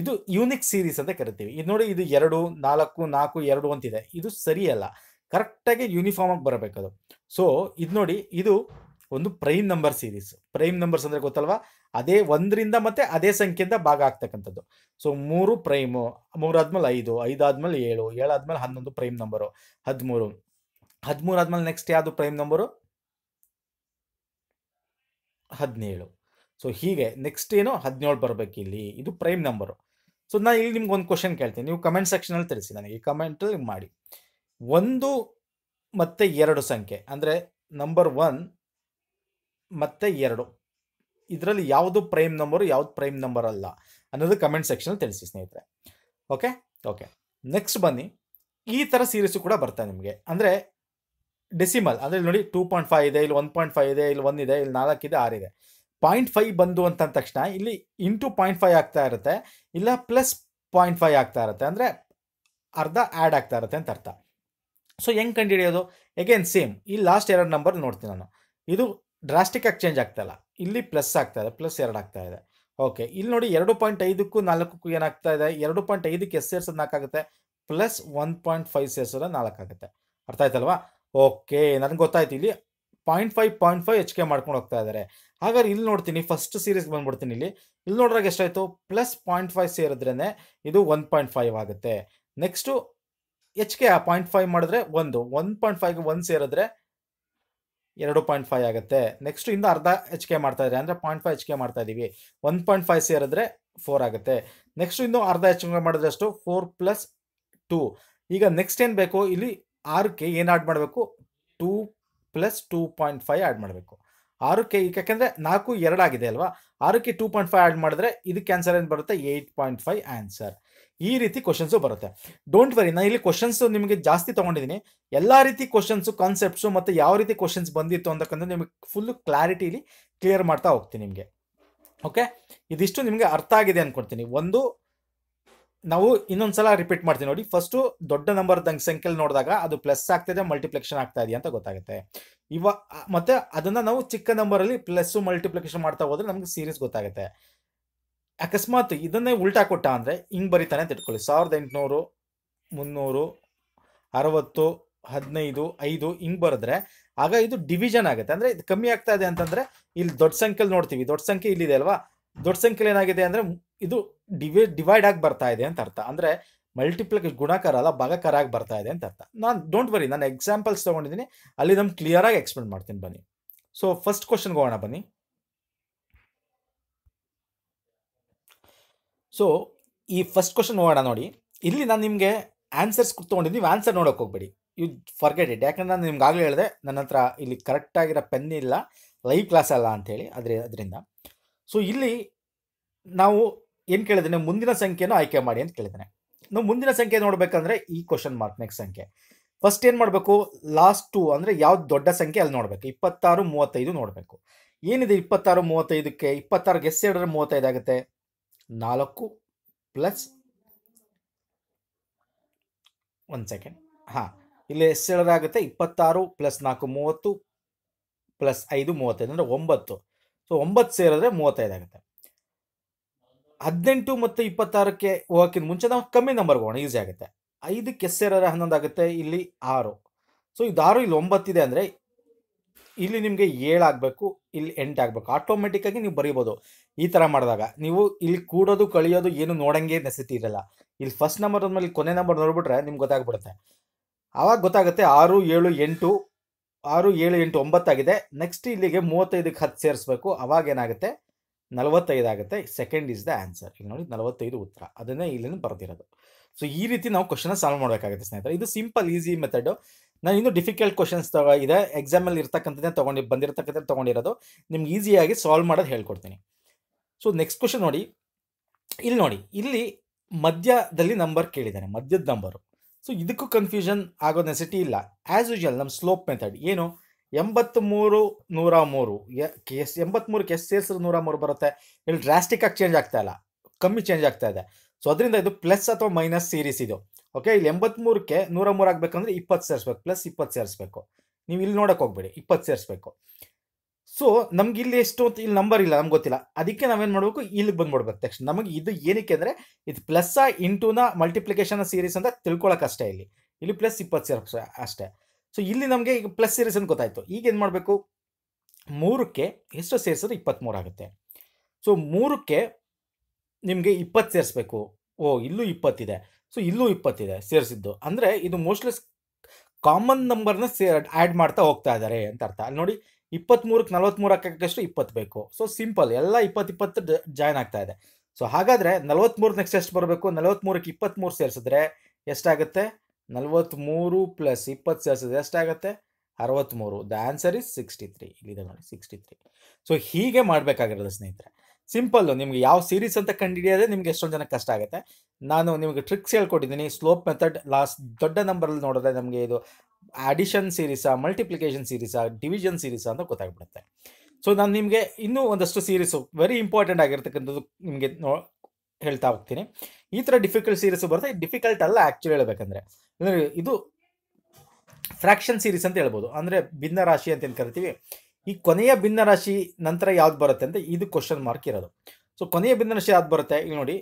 ಇದು ಯೂನಿಕ್ ಸೀರೀಸ್ ಅಂತ ಕರಿತೀವಿ ಇದು ನೋಡಿ ಇದು ಎರಡು ನಾಲ್ಕು ನಾಲ್ಕು ಎರಡು ಅಂತಿದೆ ಇದು ಸರಿಯಲ್ಲ ಕರೆಕ್ಟಾಗಿ ಯೂನಿಫಾರ್ಮ್ ಬರಬೇಕು ಅದು ಸೊ ಇದು ನೋಡಿ ಇದು ಒಂದು prime number series prime numbers ಅಂದರೆ ಗೊತ್ತಲ್ವಾ ಅದೇ ಒಂದರಿಂದ ಮತ್ತೆ ಅದೇ ಸಂಖ್ಯೆಯಿಂದ ಭಾಗ ಆಗ್ತಕ್ಕಂಥದ್ದು ಸೊ ಮೂರು ಪ್ರೈಮು ಮೂರು ಆದ್ಮೇಲೆ ಐದು ಐದು ಆದ್ಮೇಲೆ ಏಳು ಏಳಾದ್ಮೇಲೆ ಹನ್ನೊಂದು ಪ್ರೈಮ್ ನಂಬರು ಹದಿಮೂರು ಹದಿಮೂರು ಆದ್ಮೇಲೆ ನೆಕ್ಸ್ಟ್ ಯಾವುದು ಪ್ರೈಮ್ ನಂಬರು ಹದಿನೇಳು ಸೊ ಹೀಗೆ ನೆಕ್ಸ್ಟ್ ಏನು ಹದಿನೇಳು ಬರಬೇಕು ಇಲ್ಲಿ ಇದು ಪ್ರೈಮ್ ನಂಬರು ಸೊ ನಾನು ಇಲ್ಲಿ ನಿಮ್ಗೆ ಒಂದು ಕ್ವಶನ್ ಕೇಳ್ತೀನಿ ನೀವು ಕಮೆಂಟ್ ಸೆಕ್ಷನಲ್ಲಿ ತಿಳಿಸಿ ನನಗೆ ಕಮೆಂಟಲ್ಲಿ ಮಾಡಿ ಒಂದು ಮತ್ತು ಎರಡು ಸಂಖ್ಯೆ ಅಂದರೆ ನಂಬರ್ ಒನ್ ಮತ್ತು ಎರಡು ಇದರಲ್ಲಿ ಯಾವುದು ಪ್ರೈಮ್ ನಂಬರು ಯಾವುದು ಪ್ರೈಮ್ ನಂಬರ್ ಅಲ್ಲ ಅನ್ನೋದು ಕಮೆಂಟ್ ಸೆಕ್ಷನಲ್ಲಿ ತಿಳಿಸಿ ಸ್ನೇಹಿತರೆ ಓಕೆ ಓಕೆ ನೆಕ್ಸ್ಟ್ ಬನ್ನಿ ಈ ಥರ ಸೀರೀಸು ಕೂಡ ಬರ್ತಾ ನಿಮಗೆ ಅಂದರೆ ಡೆಸಿಮಲ್ ಅಂದರೆ ಇಲ್ಲಿ ನೋಡಿ ಟೂ ಪಾಯಿಂಟ್ ಫೈವ್ ಇದೆ ಇಲ್ಲಿ ಒನ್ ಪಾಯಿಂಟ್ ಫೈವ್ ಇದೆ ಇಲ್ಲಿ ಇದೆ ಇಲ್ಲಿ ನಾಲ್ಕಿದೆ ಇದೆ ಪಾಯಿಂಟ್ ಫೈವ್ ಬಂದು ಅಂತ ತಕ್ಷಣ ಇಲ್ಲಿ ಇಂಟು ಪಾಯಿಂಟ್ ಫೈವ್ ಆಗ್ತಾ ಇರುತ್ತೆ ಇಲ್ಲ ಪ್ಲಸ್ ಪಾಯಿಂಟ್ ಫೈವ್ ಆಗ್ತಾ ಇರುತ್ತೆ ಅಂದರೆ ಅರ್ಧ ಆ್ಯಡ್ ಆಗ್ತಾ ಇರುತ್ತೆ ಅಂತ ಅರ್ಥ ಸೊ ಕಂಡು ಹಿಡಿಯೋದು ಎಗೇನ್ ಸೇಮ್ ಈ ಲಾಸ್ಟ್ ಎರಡು ನಂಬರ್ ನೋಡ್ತೀನಿ ನಾನು ಇದು ಡ್ರಾಸ್ಟಿಕ್ ಚೇಂಜ್ ಆಗ್ತಾ ಇಲ್ಲಿ ಪ್ಲಸ್ ಆಗ್ತಾ ಇದೆ ಪ್ಲಸ್ ಎರಡು ಆಗ್ತಾ ಇದೆ ಓಕೆ ಇಲ್ಲಿ ನೋಡಿ ಎರಡು ಪಾಯಿಂಟ್ ಐದಕ್ಕೂ ನಾಲ್ಕಕ್ಕೂ ಏನಾಗ್ತಾ ಇದೆ ಎರಡು ಪಾಯಿಂಟ್ ಐದಕ್ಕೆ ಎಸ್ ಸೇರ್ಸೋದು ನಾಲ್ಕಾಗುತ್ತೆ ಪ್ಲಸ್ ಒನ್ ಪಾಯಿಂಟ್ ಫೈವ್ ಸೇರಿಸೋದ್ರೆ ನಾಲ್ಕಾಗುತ್ತೆ ಅರ್ಥ ಆಯ್ತಲ್ವಾ ಓಕೆ ನನಗೆ ಗೊತ್ತಾಯ್ತು ಇಲ್ಲಿ point five point five H K ಮಾಡ್ಕೊಂಡು ಹೋಗ್ತಾ ಇದ್ದಾರೆ ಹಾಗಾದ್ರೆ ಇಲ್ಲಿ ನೋಡ್ತೀನಿ ಫಸ್ಟ್ ಸೀರೀಸ್ ಬಂದ್ಬಿಡ್ತೀನಿ ಇಲ್ಲಿ ಇಲ್ಲಿ ನೋಡ್ರಾಗ ಎಷ್ಟಾಯಿತು ಪ್ಲಸ್ ಪಾಯಿಂಟ್ ಫೈವ್ ಸೇರಿದ್ರೇ ಇದು ಒನ್ ಪಾಯಿಂಟ್ ಫೈವ್ ಆಗುತ್ತೆ next H K point five ಮಾಡಿದ್ರೆ ಒಂದು ಒನ್ ಪಾಯಿಂಟ್ ಫೈವ್ಗೆ ಒಂದು ಸೇರಿದ್ರೆ ಎರಡು ಪಾಯಿಂಟ್ ಫೈವ್ ಆಗುತ್ತೆ ನೆಕ್ಸ್ಟ್ ಇಂದ ಅರ್ಧ ಎಚ್ ಕೆ ಮಾಡ್ತಾ ಇದ್ದಾರೆ ಅಂದರೆ ಪಾಯಿಂಟ್ ಫೈವ್ ಎಚ್ ಕೆ ಮಾಡ್ತಾ ಇದ್ದೀವಿ ಒನ್ ಪಾಯಿಂಟ್ ಫೈವ್ ಸೇರಿದ್ರೆ ಫೋರ್ ಆಗುತ್ತೆ ನೆಕ್ಸ್ಟ್ ಇನ್ನು ಅರ್ಧ ಎಚ್ ಕೆ ಮಾಡಿದ್ರೆ ಅಷ್ಟು ಫೋರ್ ಪ್ಲಸ್ ಟೂ ಈಗ ನೆಕ್ಸ್ಟ್ ಏನು ಬೇಕು ಇಲ್ಲಿ ಆರಕ್ಕೆ ಏನು ಆ್ಯಡ್ ಮಾಡಬೇಕು two plus two point five add ಮಾಡಬೇಕು ಆರಕ್ಕೆ ಈಗ ಯಾಕೆಂದರೆ ನಾಲ್ಕು ಎರಡಾಗಿದೆ ಅಲ್ವಾ ಆರಕ್ಕೆ ಟೂ ಪಾಯಿಂಟ್ ಫೈವ್ ಆ್ಯಡ್ ಮಾಡಿದ್ರೆ ಇದಕ್ಕೆ ಆನ್ಸರ್ ಏನು ಬರುತ್ತೆ ಏಯ್ಟ್ ಪಾಯಿಂಟ್ ಫೈವ್ ಆನ್ಸರ್ ಈ ರೀತಿ ಕ್ವಶನ್ಸು ಬರುತ್ತೆ ಡೋಂಟ್ ವರಿ ನಾನು ಇಲ್ಲಿ ಕ್ವಶನ್ಸು ನಿಮಗೆ ಜಾಸ್ತಿ ತೊಗೊಂಡಿದ್ದೀನಿ ಎಲ್ಲ ರೀತಿ ಕ್ವಶನ್ಸು ಕಾನ್ಸೆಪ್ಟ್ಸು ಮತ್ತು ಯಾವ ರೀತಿ ಕ್ವಶನ್ಸ್ ಬಂದಿತ್ತು ಅಂತಕ್ಕಂಥ ನಿಮಗೆ ಫುಲ್ಲು ಇಲ್ಲಿ ಕ್ಲಿಯರ್ ಮಾಡ್ತಾ ಹೋಗ್ತೀನಿ ನಿಮಗೆ ಓಕೆ ಇದಿಷ್ಟು ನಿಮಗೆ ಅರ್ಥ ಆಗಿದೆ ಅಂದ್ಕೊಡ್ತೀನಿ ಒಂದು ನಾವು ಇನ್ನೊಂದ್ಸಲ ರಿಪೀಟ್ ಮಾಡ್ತೀವಿ ನೋಡಿ ಫಸ್ಟು ದೊಡ್ಡ ನಂಬರ್ ಸಂಖ್ಯೆಯಲ್ಲಿ ನೋಡಿದಾಗ ಅದು ಪ್ಲಸ್ ಆಗ್ತಿದೆ ಮಲ್ಟಿಪ್ಲೆಕ್ಷನ್ ಆಗ್ತಾ ಇದೆಯಾ ಅಂತ ಗೊತ್ತಾಗುತ್ತೆ ಇವ ಮತ್ತೆ ಅದನ್ನ ನಾವು ಚಿಕ್ಕ ನಂಬರಲ್ಲಿ ಪ್ಲಸ್ಸು ಮಲ್ಟಿಪ್ಲಿಕೇಶನ್ ಮಾಡ್ತಾ ಹೋದ್ರೆ ನಮ್ಗೆ ಸೀರೀಸ್ ಗೊತ್ತಾಗುತ್ತೆ ಅಕಸ್ಮಾತ್ ಇದನ್ನೇ ಉಲ್ಟಾ ಕೊಟ್ಟ ಅಂದರೆ ಹಿಂಗೆ ಬರೀತಾನೆ ಅಂತ ಇಟ್ಕೊಳ್ಳಿ ಸಾವಿರದ ಎಂಟುನೂರು ಮುನ್ನೂರು ಅರವತ್ತು ಹದಿನೈದು ಐದು ಹಿಂಗೆ ಬರೆದ್ರೆ ಆಗ ಇದು ಡಿವಿಷನ್ ಆಗುತ್ತೆ ಅಂದರೆ ಇದು ಕಮ್ಮಿ ಆಗ್ತಾ ಇದೆ ಅಂತಂದರೆ ಇಲ್ಲಿ ದೊಡ್ಡ ಸಂಖ್ಯೆಯಲ್ಲಿ ನೋಡ್ತೀವಿ ದೊಡ್ಡ ಸಂಖ್ಯೆ ಇಲ್ಲಿದೆ ಅಲ್ವಾ ದೊಡ್ಡ ಸಂಖ್ಯೆ ಏನಾಗಿದೆ ಅಂದರೆ ಇದು ಡಿವೈ ಡಿವೈಡ್ ಆಗಿ ಬರ್ತಾ ಇದೆ ಅಂತ ಅರ್ಥ ಅಂದರೆ ಮಲ್ಟಿಪ್ಲೆಕ್ಸ್ ಗುಣಕಾರ ಅಲ್ಲ ಭಾಗಕಾರ ಆಗಿ ಬರ್ತಾ ಇದೆ ಅಂತ ಅರ್ಥ ನಾನು ಡೋಂಟ್ ವರಿ ನಾನು ಎಕ್ಸಾಂಪಲ್ಸ್ ತೊಗೊಂಡಿದ್ದೀನಿ ಅಲ್ಲಿ ನಮ್ಮ ಕ್ಲಿಯರಾಗಿ ಎಕ್ಸ್ಪ್ಲೇನ್ ಮಾಡ್ತೀನಿ ಬನ್ನಿ ಸೊ ಫಸ್ಟ್ ಕ್ವಶನ್ಗೆ ಹೋಗೋಣ ಬನ್ನಿ ಸೊ ಈ ಫಸ್ಟ್ ಕ್ವಶನ್ ಹೋಗೋಣ ನೋಡಿ ಇಲ್ಲಿ ನಾನು ನಿಮಗೆ ಆನ್ಸರ್ಸ್ ತೊಗೊಂಡಿದ್ದೀನಿ ನೀವು ಆನ್ಸರ್ ನೋಡೋಕೆ ಹೋಗ್ಬೇಡಿ ಯು ಫರ್ಗೆಟ್ ಇಟ್ ಯಾಕಂದ್ರೆ ನಾನು ನಿಮ್ಗೆ ಆಗಲೇ ಹೇಳಿದೆ ನನ್ನ ಹತ್ರ ಇಲ್ಲಿ ಕರೆಕ್ಟಾಗಿರೋ ಪೆನ್ ಇಲ್ಲ ಲೈವ್ ಕ್ಲಾಸ್ ಅಲ್ಲ ಅಂಥೇಳಿ ಅದ್ರ ಅದರಿಂದ ಸೊ ಇಲ್ಲಿ ನಾವು ಏನು ಕೇಳಿದ್ದೇನೆ ಮುಂದಿನ ಸಂಖ್ಯೆಯನ್ನು ಆಯ್ಕೆ ಮಾಡಿ ಅಂತ ಕೇಳಿದ್ದೇನೆ ನಾವು ಮುಂದಿನ ಸಂಖ್ಯೆ ನೋಡಬೇಕಂದ್ರೆ ಈ ಕ್ವಶನ್ ಮಾರ್ಕ್ ನೆಕ್ಸ್ಟ್ ಸಂಖ್ಯೆ ಫಸ್ಟ್ ಏನು ಮಾಡಬೇಕು ಲಾಸ್ಟ್ ಟು ಅಂದರೆ ಯಾವ್ದು ದೊಡ್ಡ ಸಂಖ್ಯೆ ಅಲ್ಲಿ ನೋಡಬೇಕು ಇಪ್ಪತ್ತಾರು ಮೂವತ್ತೈದು ನೋಡಬೇಕು ಏನಿದೆ ಇಪ್ಪತ್ತಾರು ಮೂವತ್ತೈದಕ್ಕೆ ಇಪ್ಪತ್ತಾರು ಎಸ್ ಎರಡರ ಮೂವತ್ತೈದು ಆಗುತ್ತೆ ನಾಲ್ಕು ಪ್ಲಸ್ ಒಂದು ಸೆಕೆಂಡ್ ಹಾಂ ಇಲ್ಲಿ ಎಸ್ ಆಗುತ್ತೆ ಇಪ್ಪತ್ತಾರು ಪ್ಲಸ್ ನಾಲ್ಕು ಮೂವತ್ತು ಪ್ಲಸ್ ಐದು ಮೂವತ್ತೈದು ಅಂದರೆ ಒಂಬತ್ತು ಸೊ ಒಂಬತ್ತು ಸೇರಿದ್ರೆ ಮೂವತ್ತೈದು ಆಗುತ್ತೆ ಹದಿನೆಂಟು ಮತ್ತು ಇಪ್ಪತ್ತಾರಕ್ಕೆ ಹೋಗೋಕ್ಕಿಂತ ಮುಂಚೆ ನಾವು ಕಮ್ಮಿ ನಂಬರ್ ಹೋಗೋಣ ಈಸಿ ಆಗುತ್ತೆ ಐದಕ್ಕೆ ಸೇರಿದ್ರೆ ಹನ್ನೊಂದು ಆಗುತ್ತೆ ಇಲ್ಲಿ ಆರು ಸೊ ಇದು ಆರು ಇಲ್ಲಿ ಒಂಬತ್ತಿದೆ ಅಂದರೆ ಇಲ್ಲಿ ನಿಮಗೆ ಆಗಬೇಕು ಇಲ್ಲಿ ಎಂಟು ಆಗಬೇಕು ಆಟೋಮೆಟಿಕ್ಕಾಗಿ ನೀವು ಬರೀಬೋದು ಈ ಥರ ಮಾಡಿದಾಗ ನೀವು ಇಲ್ಲಿ ಕೂಡೋದು ಕಳಿಯೋದು ಏನು ನೋಡೋಂಗೆ ನೆಸಿಟಿ ಇರಲ್ಲ ಇಲ್ಲಿ ಫಸ್ಟ್ ನಂಬರ್ ಮೇಲೆ ಕೊನೆ ನಂಬರ್ ನೋಡ್ಬಿಟ್ರೆ ನಿಮ್ಗೆ ಗೊತ್ತಾಗ್ಬಿಡುತ್ತೆ ಆವಾಗ ಗೊತ್ತಾಗುತ್ತೆ ಆರು ಏಳು ಎಂಟು ಆರು ಏಳು ಎಂಟು ಒಂಬತ್ತಾಗಿದೆ ನೆಕ್ಸ್ಟ್ ಇಲ್ಲಿಗೆ ಮೂವತ್ತೈದಕ್ಕೆ ಹತ್ತು ಸೇರಿಸ್ಬೇಕು ಅವಾಗ ಏನಾಗುತ್ತೆ ನಲವತ್ತೈದು ಆಗುತ್ತೆ ಸೆಕೆಂಡ್ ಇಸ್ ದ ಆನ್ಸರ್ ಇಲ್ಲಿ ನೋಡಿ ನಲವತ್ತೈದು ಉತ್ತರ ಅದನ್ನೇ ಇಲ್ಲಿನ ಬರೆದಿರೋದು ಸೊ ಈ ರೀತಿ ನಾವು ಕ್ವಶನ್ ಸಾಲ್ವ್ ಮಾಡಬೇಕಾಗುತ್ತೆ ಸ್ನೇಹಿತರೆ ಇದು ಸಿಂಪಲ್ ಈಸಿ ಮೆಥಡು ನಾನು ಇನ್ನೂ ಡಿಫಿಕಲ್ಟ್ ಕ್ವಶನ್ಸ್ ಇದೆ ಎಕ್ಸಾಮಲ್ಲಿ ಇರ್ತಕ್ಕಂಥದ್ದೇ ತೊಗೊಂಡು ಬಂದಿರತಕ್ಕಂಥ ತೊಗೊಂಡಿರೋದು ನಿಮ್ಗೆ ಈಸಿಯಾಗಿ ಸಾಲ್ವ್ ಮಾಡೋದು ಹೇಳ್ಕೊಡ್ತೀನಿ ಸೊ ನೆಕ್ಸ್ಟ್ ಕ್ವಶನ್ ನೋಡಿ ಇಲ್ಲಿ ನೋಡಿ ಇಲ್ಲಿ ಮಧ್ಯದಲ್ಲಿ ನಂಬರ್ ಕೇಳಿದ್ದಾನೆ ಮಧ್ಯದ ನಂಬರು ಸೊ ಇದಕ್ಕೂ ಕನ್ಫ್ಯೂಷನ್ ಆಗೋ ನೆಸಿಟಿ ಇಲ್ಲ ಆ್ಯಸ್ ಯೂಶಲ್ ನಮ್ಮ ಸ್ಲೋಪ್ ಮೆಥಡ್ ಏನು ಎಂಬತ್ತ್ಮೂರು ನೂರ ಮೂರು ಎಸ್ ಎಂಬತ್ತ್ಮೂರಕ್ಕೆ ಎಷ್ಟು ಸೇರಿಸಿದ್ರೆ ನೂರ ಮೂರು ಬರುತ್ತೆ ಇಲ್ಲಿ ಡ್ರಾಸ್ಟಿಕ್ಕಾಗಿ ಚೇಂಜ್ ಆಗ್ತಾ ಇಲ್ಲ ಕಮ್ಮಿ ಚೇಂಜ್ ಆಗ್ತಾ ಇದೆ ಸೊ ಅದರಿಂದ ಇದು ಪ್ಲಸ್ ಅಥವಾ ಮೈನಸ್ ಸೀರೀಸ್ ಇದು ಓಕೆ ಇಲ್ಲಿ ಎಂಬತ್ತ್ಮೂರಕ್ಕೆ ನೂರ ಮೂರು ಆಗಬೇಕಂದ್ರೆ ಇಪ್ಪತ್ತು ಸೇರಿಸ್ಬೇಕು ಪ್ಲಸ್ ಇಪ್ಪತ್ತು ಸೇರಿಸ್ಬೇಕು ನೀವು ಇಲ್ಲಿ ನೋಡಕ್ಕೆ ಹೋಗ್ಬೇಡಿ ಇಪ್ಪತ್ತು ಸೇರಿಸ್ಬೇಕು ಸೊ ನಮ್ಗೆ ಇಲ್ಲಿ ಎಷ್ಟು ಅಂತ ಇಲ್ಲಿ ನಂಬರ್ ಇಲ್ಲ ನಮ್ಗೆ ಗೊತ್ತಿಲ್ಲ ಅದಕ್ಕೆ ನಾವೇನು ಮಾಡಬೇಕು ಇಲ್ಲಿಗೆ ಬಂದ್ಬಿಡ್ಬೇಕು ತಕ್ಷಣ ನಮಗೆ ಇದು ಏನಕ್ಕೆ ಅಂದರೆ ಇದು ಪ್ಲಸ್ ಇಂಟುನ ಮಲ್ಟಿಪ್ಲಿಕೇಶನ್ ಸೀರೀಸ್ ಅಂತ ಅಷ್ಟೇ ಇಲ್ಲಿ ಇಲ್ಲಿ ಪ್ಲಸ್ ಇಪ್ಪತ್ತು ಸೇರಿಸ್ ಅಷ್ಟೇ ಸೊ ಇಲ್ಲಿ ನಮಗೆ ಈಗ ಪ್ಲಸ್ ಸೀರೀಸ್ ಅಂತ ಗೊತ್ತಾಯಿತು ಈಗ ಏನು ಮಾಡಬೇಕು ಮೂರಕ್ಕೆ ಎಷ್ಟು ಸೇರಿಸಿದ್ರೆ ಮೂರು ಆಗುತ್ತೆ ಸೊ ಮೂರಕ್ಕೆ ನಿಮಗೆ ಇಪ್ಪತ್ತು ಸೇರಿಸ್ಬೇಕು ಓ ಇಲ್ಲೂ ಇಪ್ಪತ್ತಿದೆ ಸೊ ಇಲ್ಲೂ ಇಪ್ಪತ್ತಿದೆ ಸೇರಿಸಿದ್ದು ಅಂದರೆ ಇದು ಮೋಸ್ಟ್ಲಿ ಕಾಮನ್ ನಂಬರ್ನ ಸೇ ಆ್ಯಡ್ ಮಾಡ್ತಾ ಹೋಗ್ತಾ ಇದ್ದಾರೆ ಅಂತ ಅರ್ಥ ಅಲ್ಲಿ ನೋಡಿ ಇಪ್ಪತ್ತ್ಮೂರಕ್ಕೆ ನಲ್ವತ್ತ್ಮೂರು ಹಾಕಕ್ಕಷ್ಟು ಇಪ್ಪತ್ತು ಬೇಕು ಸೊ ಸಿಂಪಲ್ ಎಲ್ಲ ಇಪ್ಪತ್ತು ಇಪ್ಪತ್ತು ಜಾಯ್ನ್ ಆಗ್ತಾ ಇದೆ ಸೊ ಹಾಗಾದರೆ ನಲವತ್ತ್ಮೂರು ನೆಕ್ಸ್ಟ್ ಎಷ್ಟು ಬರಬೇಕು ನಲ್ವತ್ತ್ಮೂರಕ್ಕೆ ಇಪ್ಪತ್ತ್ಮೂರು ಸೇರಿಸಿದ್ರೆ ಎಷ್ಟಾಗುತ್ತೆ ನಲ್ವತ್ತ್ಮೂರು ಪ್ಲಸ್ ಇಪ್ಪತ್ತು ಸೇರಿಸಿದ್ರೆ ಎಷ್ಟಾಗುತ್ತೆ ಅರವತ್ತ್ಮೂರು the answer is sixty three ಇಲ್ಲಿದೆ ನೋಡಿ ಸಿಕ್ಸ್ಟಿ ತ್ರೀ ಸೊ ಹೀಗೆ ಮಾಡಬೇಕಾಗಿರೋದು ಸ್ನೇಹಿತರೆ ಸಿಂಪಲ್ಲು ನಿಮ್ಗೆ ಯಾವ ಸೀರೀಸ್ ಅಂತ ಕಂಡುಹಿಡಿಯೋದೇ ನಿಮ್ಗೆ ಎಷ್ಟೊಂದು ಜನಕ್ಕೆ ಕಷ್ಟ ಆಗುತ್ತೆ ನಾನು ನಿಮಗೆ ಟ್ರಿಕ್ಸ್ ಹೇಳ್ಕೊಟ್ಟಿದ್ದೀನಿ ಸ್ಲೋಪ್ ಮೆಥಡ್ ಲಾಸ್ಟ್ ದೊಡ್ಡ ನಂಬರಲ್ಲಿ ನೋಡಿದ್ರೆ ನಮಗೆ ಇದು ಆಡಿಷನ್ ಸೀರೀಸಾ ಮಲ್ಟಿಪ್ಲಿಕೇಶನ್ ಸೀರೀಸಾ ಡಿವಿಷನ್ ಸೀರೀಸಾ ಅಂತ ಗೊತ್ತಾಗ್ಬಿಡುತ್ತೆ ಸೊ ನಾನು ನಿಮಗೆ ಇನ್ನೂ ಒಂದಷ್ಟು ಸೀರೀಸು ವೆರಿ ಇಂಪಾರ್ಟೆಂಟ್ ಆಗಿರ್ತಕ್ಕಂಥದ್ದು ನಿಮಗೆ ನೋ ಹೇಳ್ತಾ ಹೋಗ್ತೀನಿ ಈ ಥರ ಡಿಫಿಕಲ್ಟ್ ಸೀರೀಸು ಬರುತ್ತೆ ಡಿಫಿಕಲ್ಟ್ ಅಲ್ಲ ಆ್ಯಕ್ಚುಲಿ ಹೇಳಬೇಕಂದ್ರೆ ಅಂದರೆ ಇದು ಫ್ರ್ಯಾಕ್ಷನ್ ಸೀರೀಸ್ ಅಂತ ಹೇಳ್ಬೋದು ಅಂದರೆ ಭಿನ್ನ ರಾಶಿ ಅಂತ ಏನು ಕರಿತೀವಿ ಈ ಕೊನೆಯ ಭಿನ್ನ ರಾಶಿ ನಂತರ ಯಾವ್ದು ಬರುತ್ತೆ ಅಂತ ಇದು ಕ್ವಶನ್ ಮಾರ್ಕ್ ಇರೋದು ಸೊ ಕೊನೆಯ ಭಿನ್ನ ರಾಶಿ ಯಾವ್ದು ಬರುತ್ತೆ ಇಲ್ಲಿ ನೋಡಿ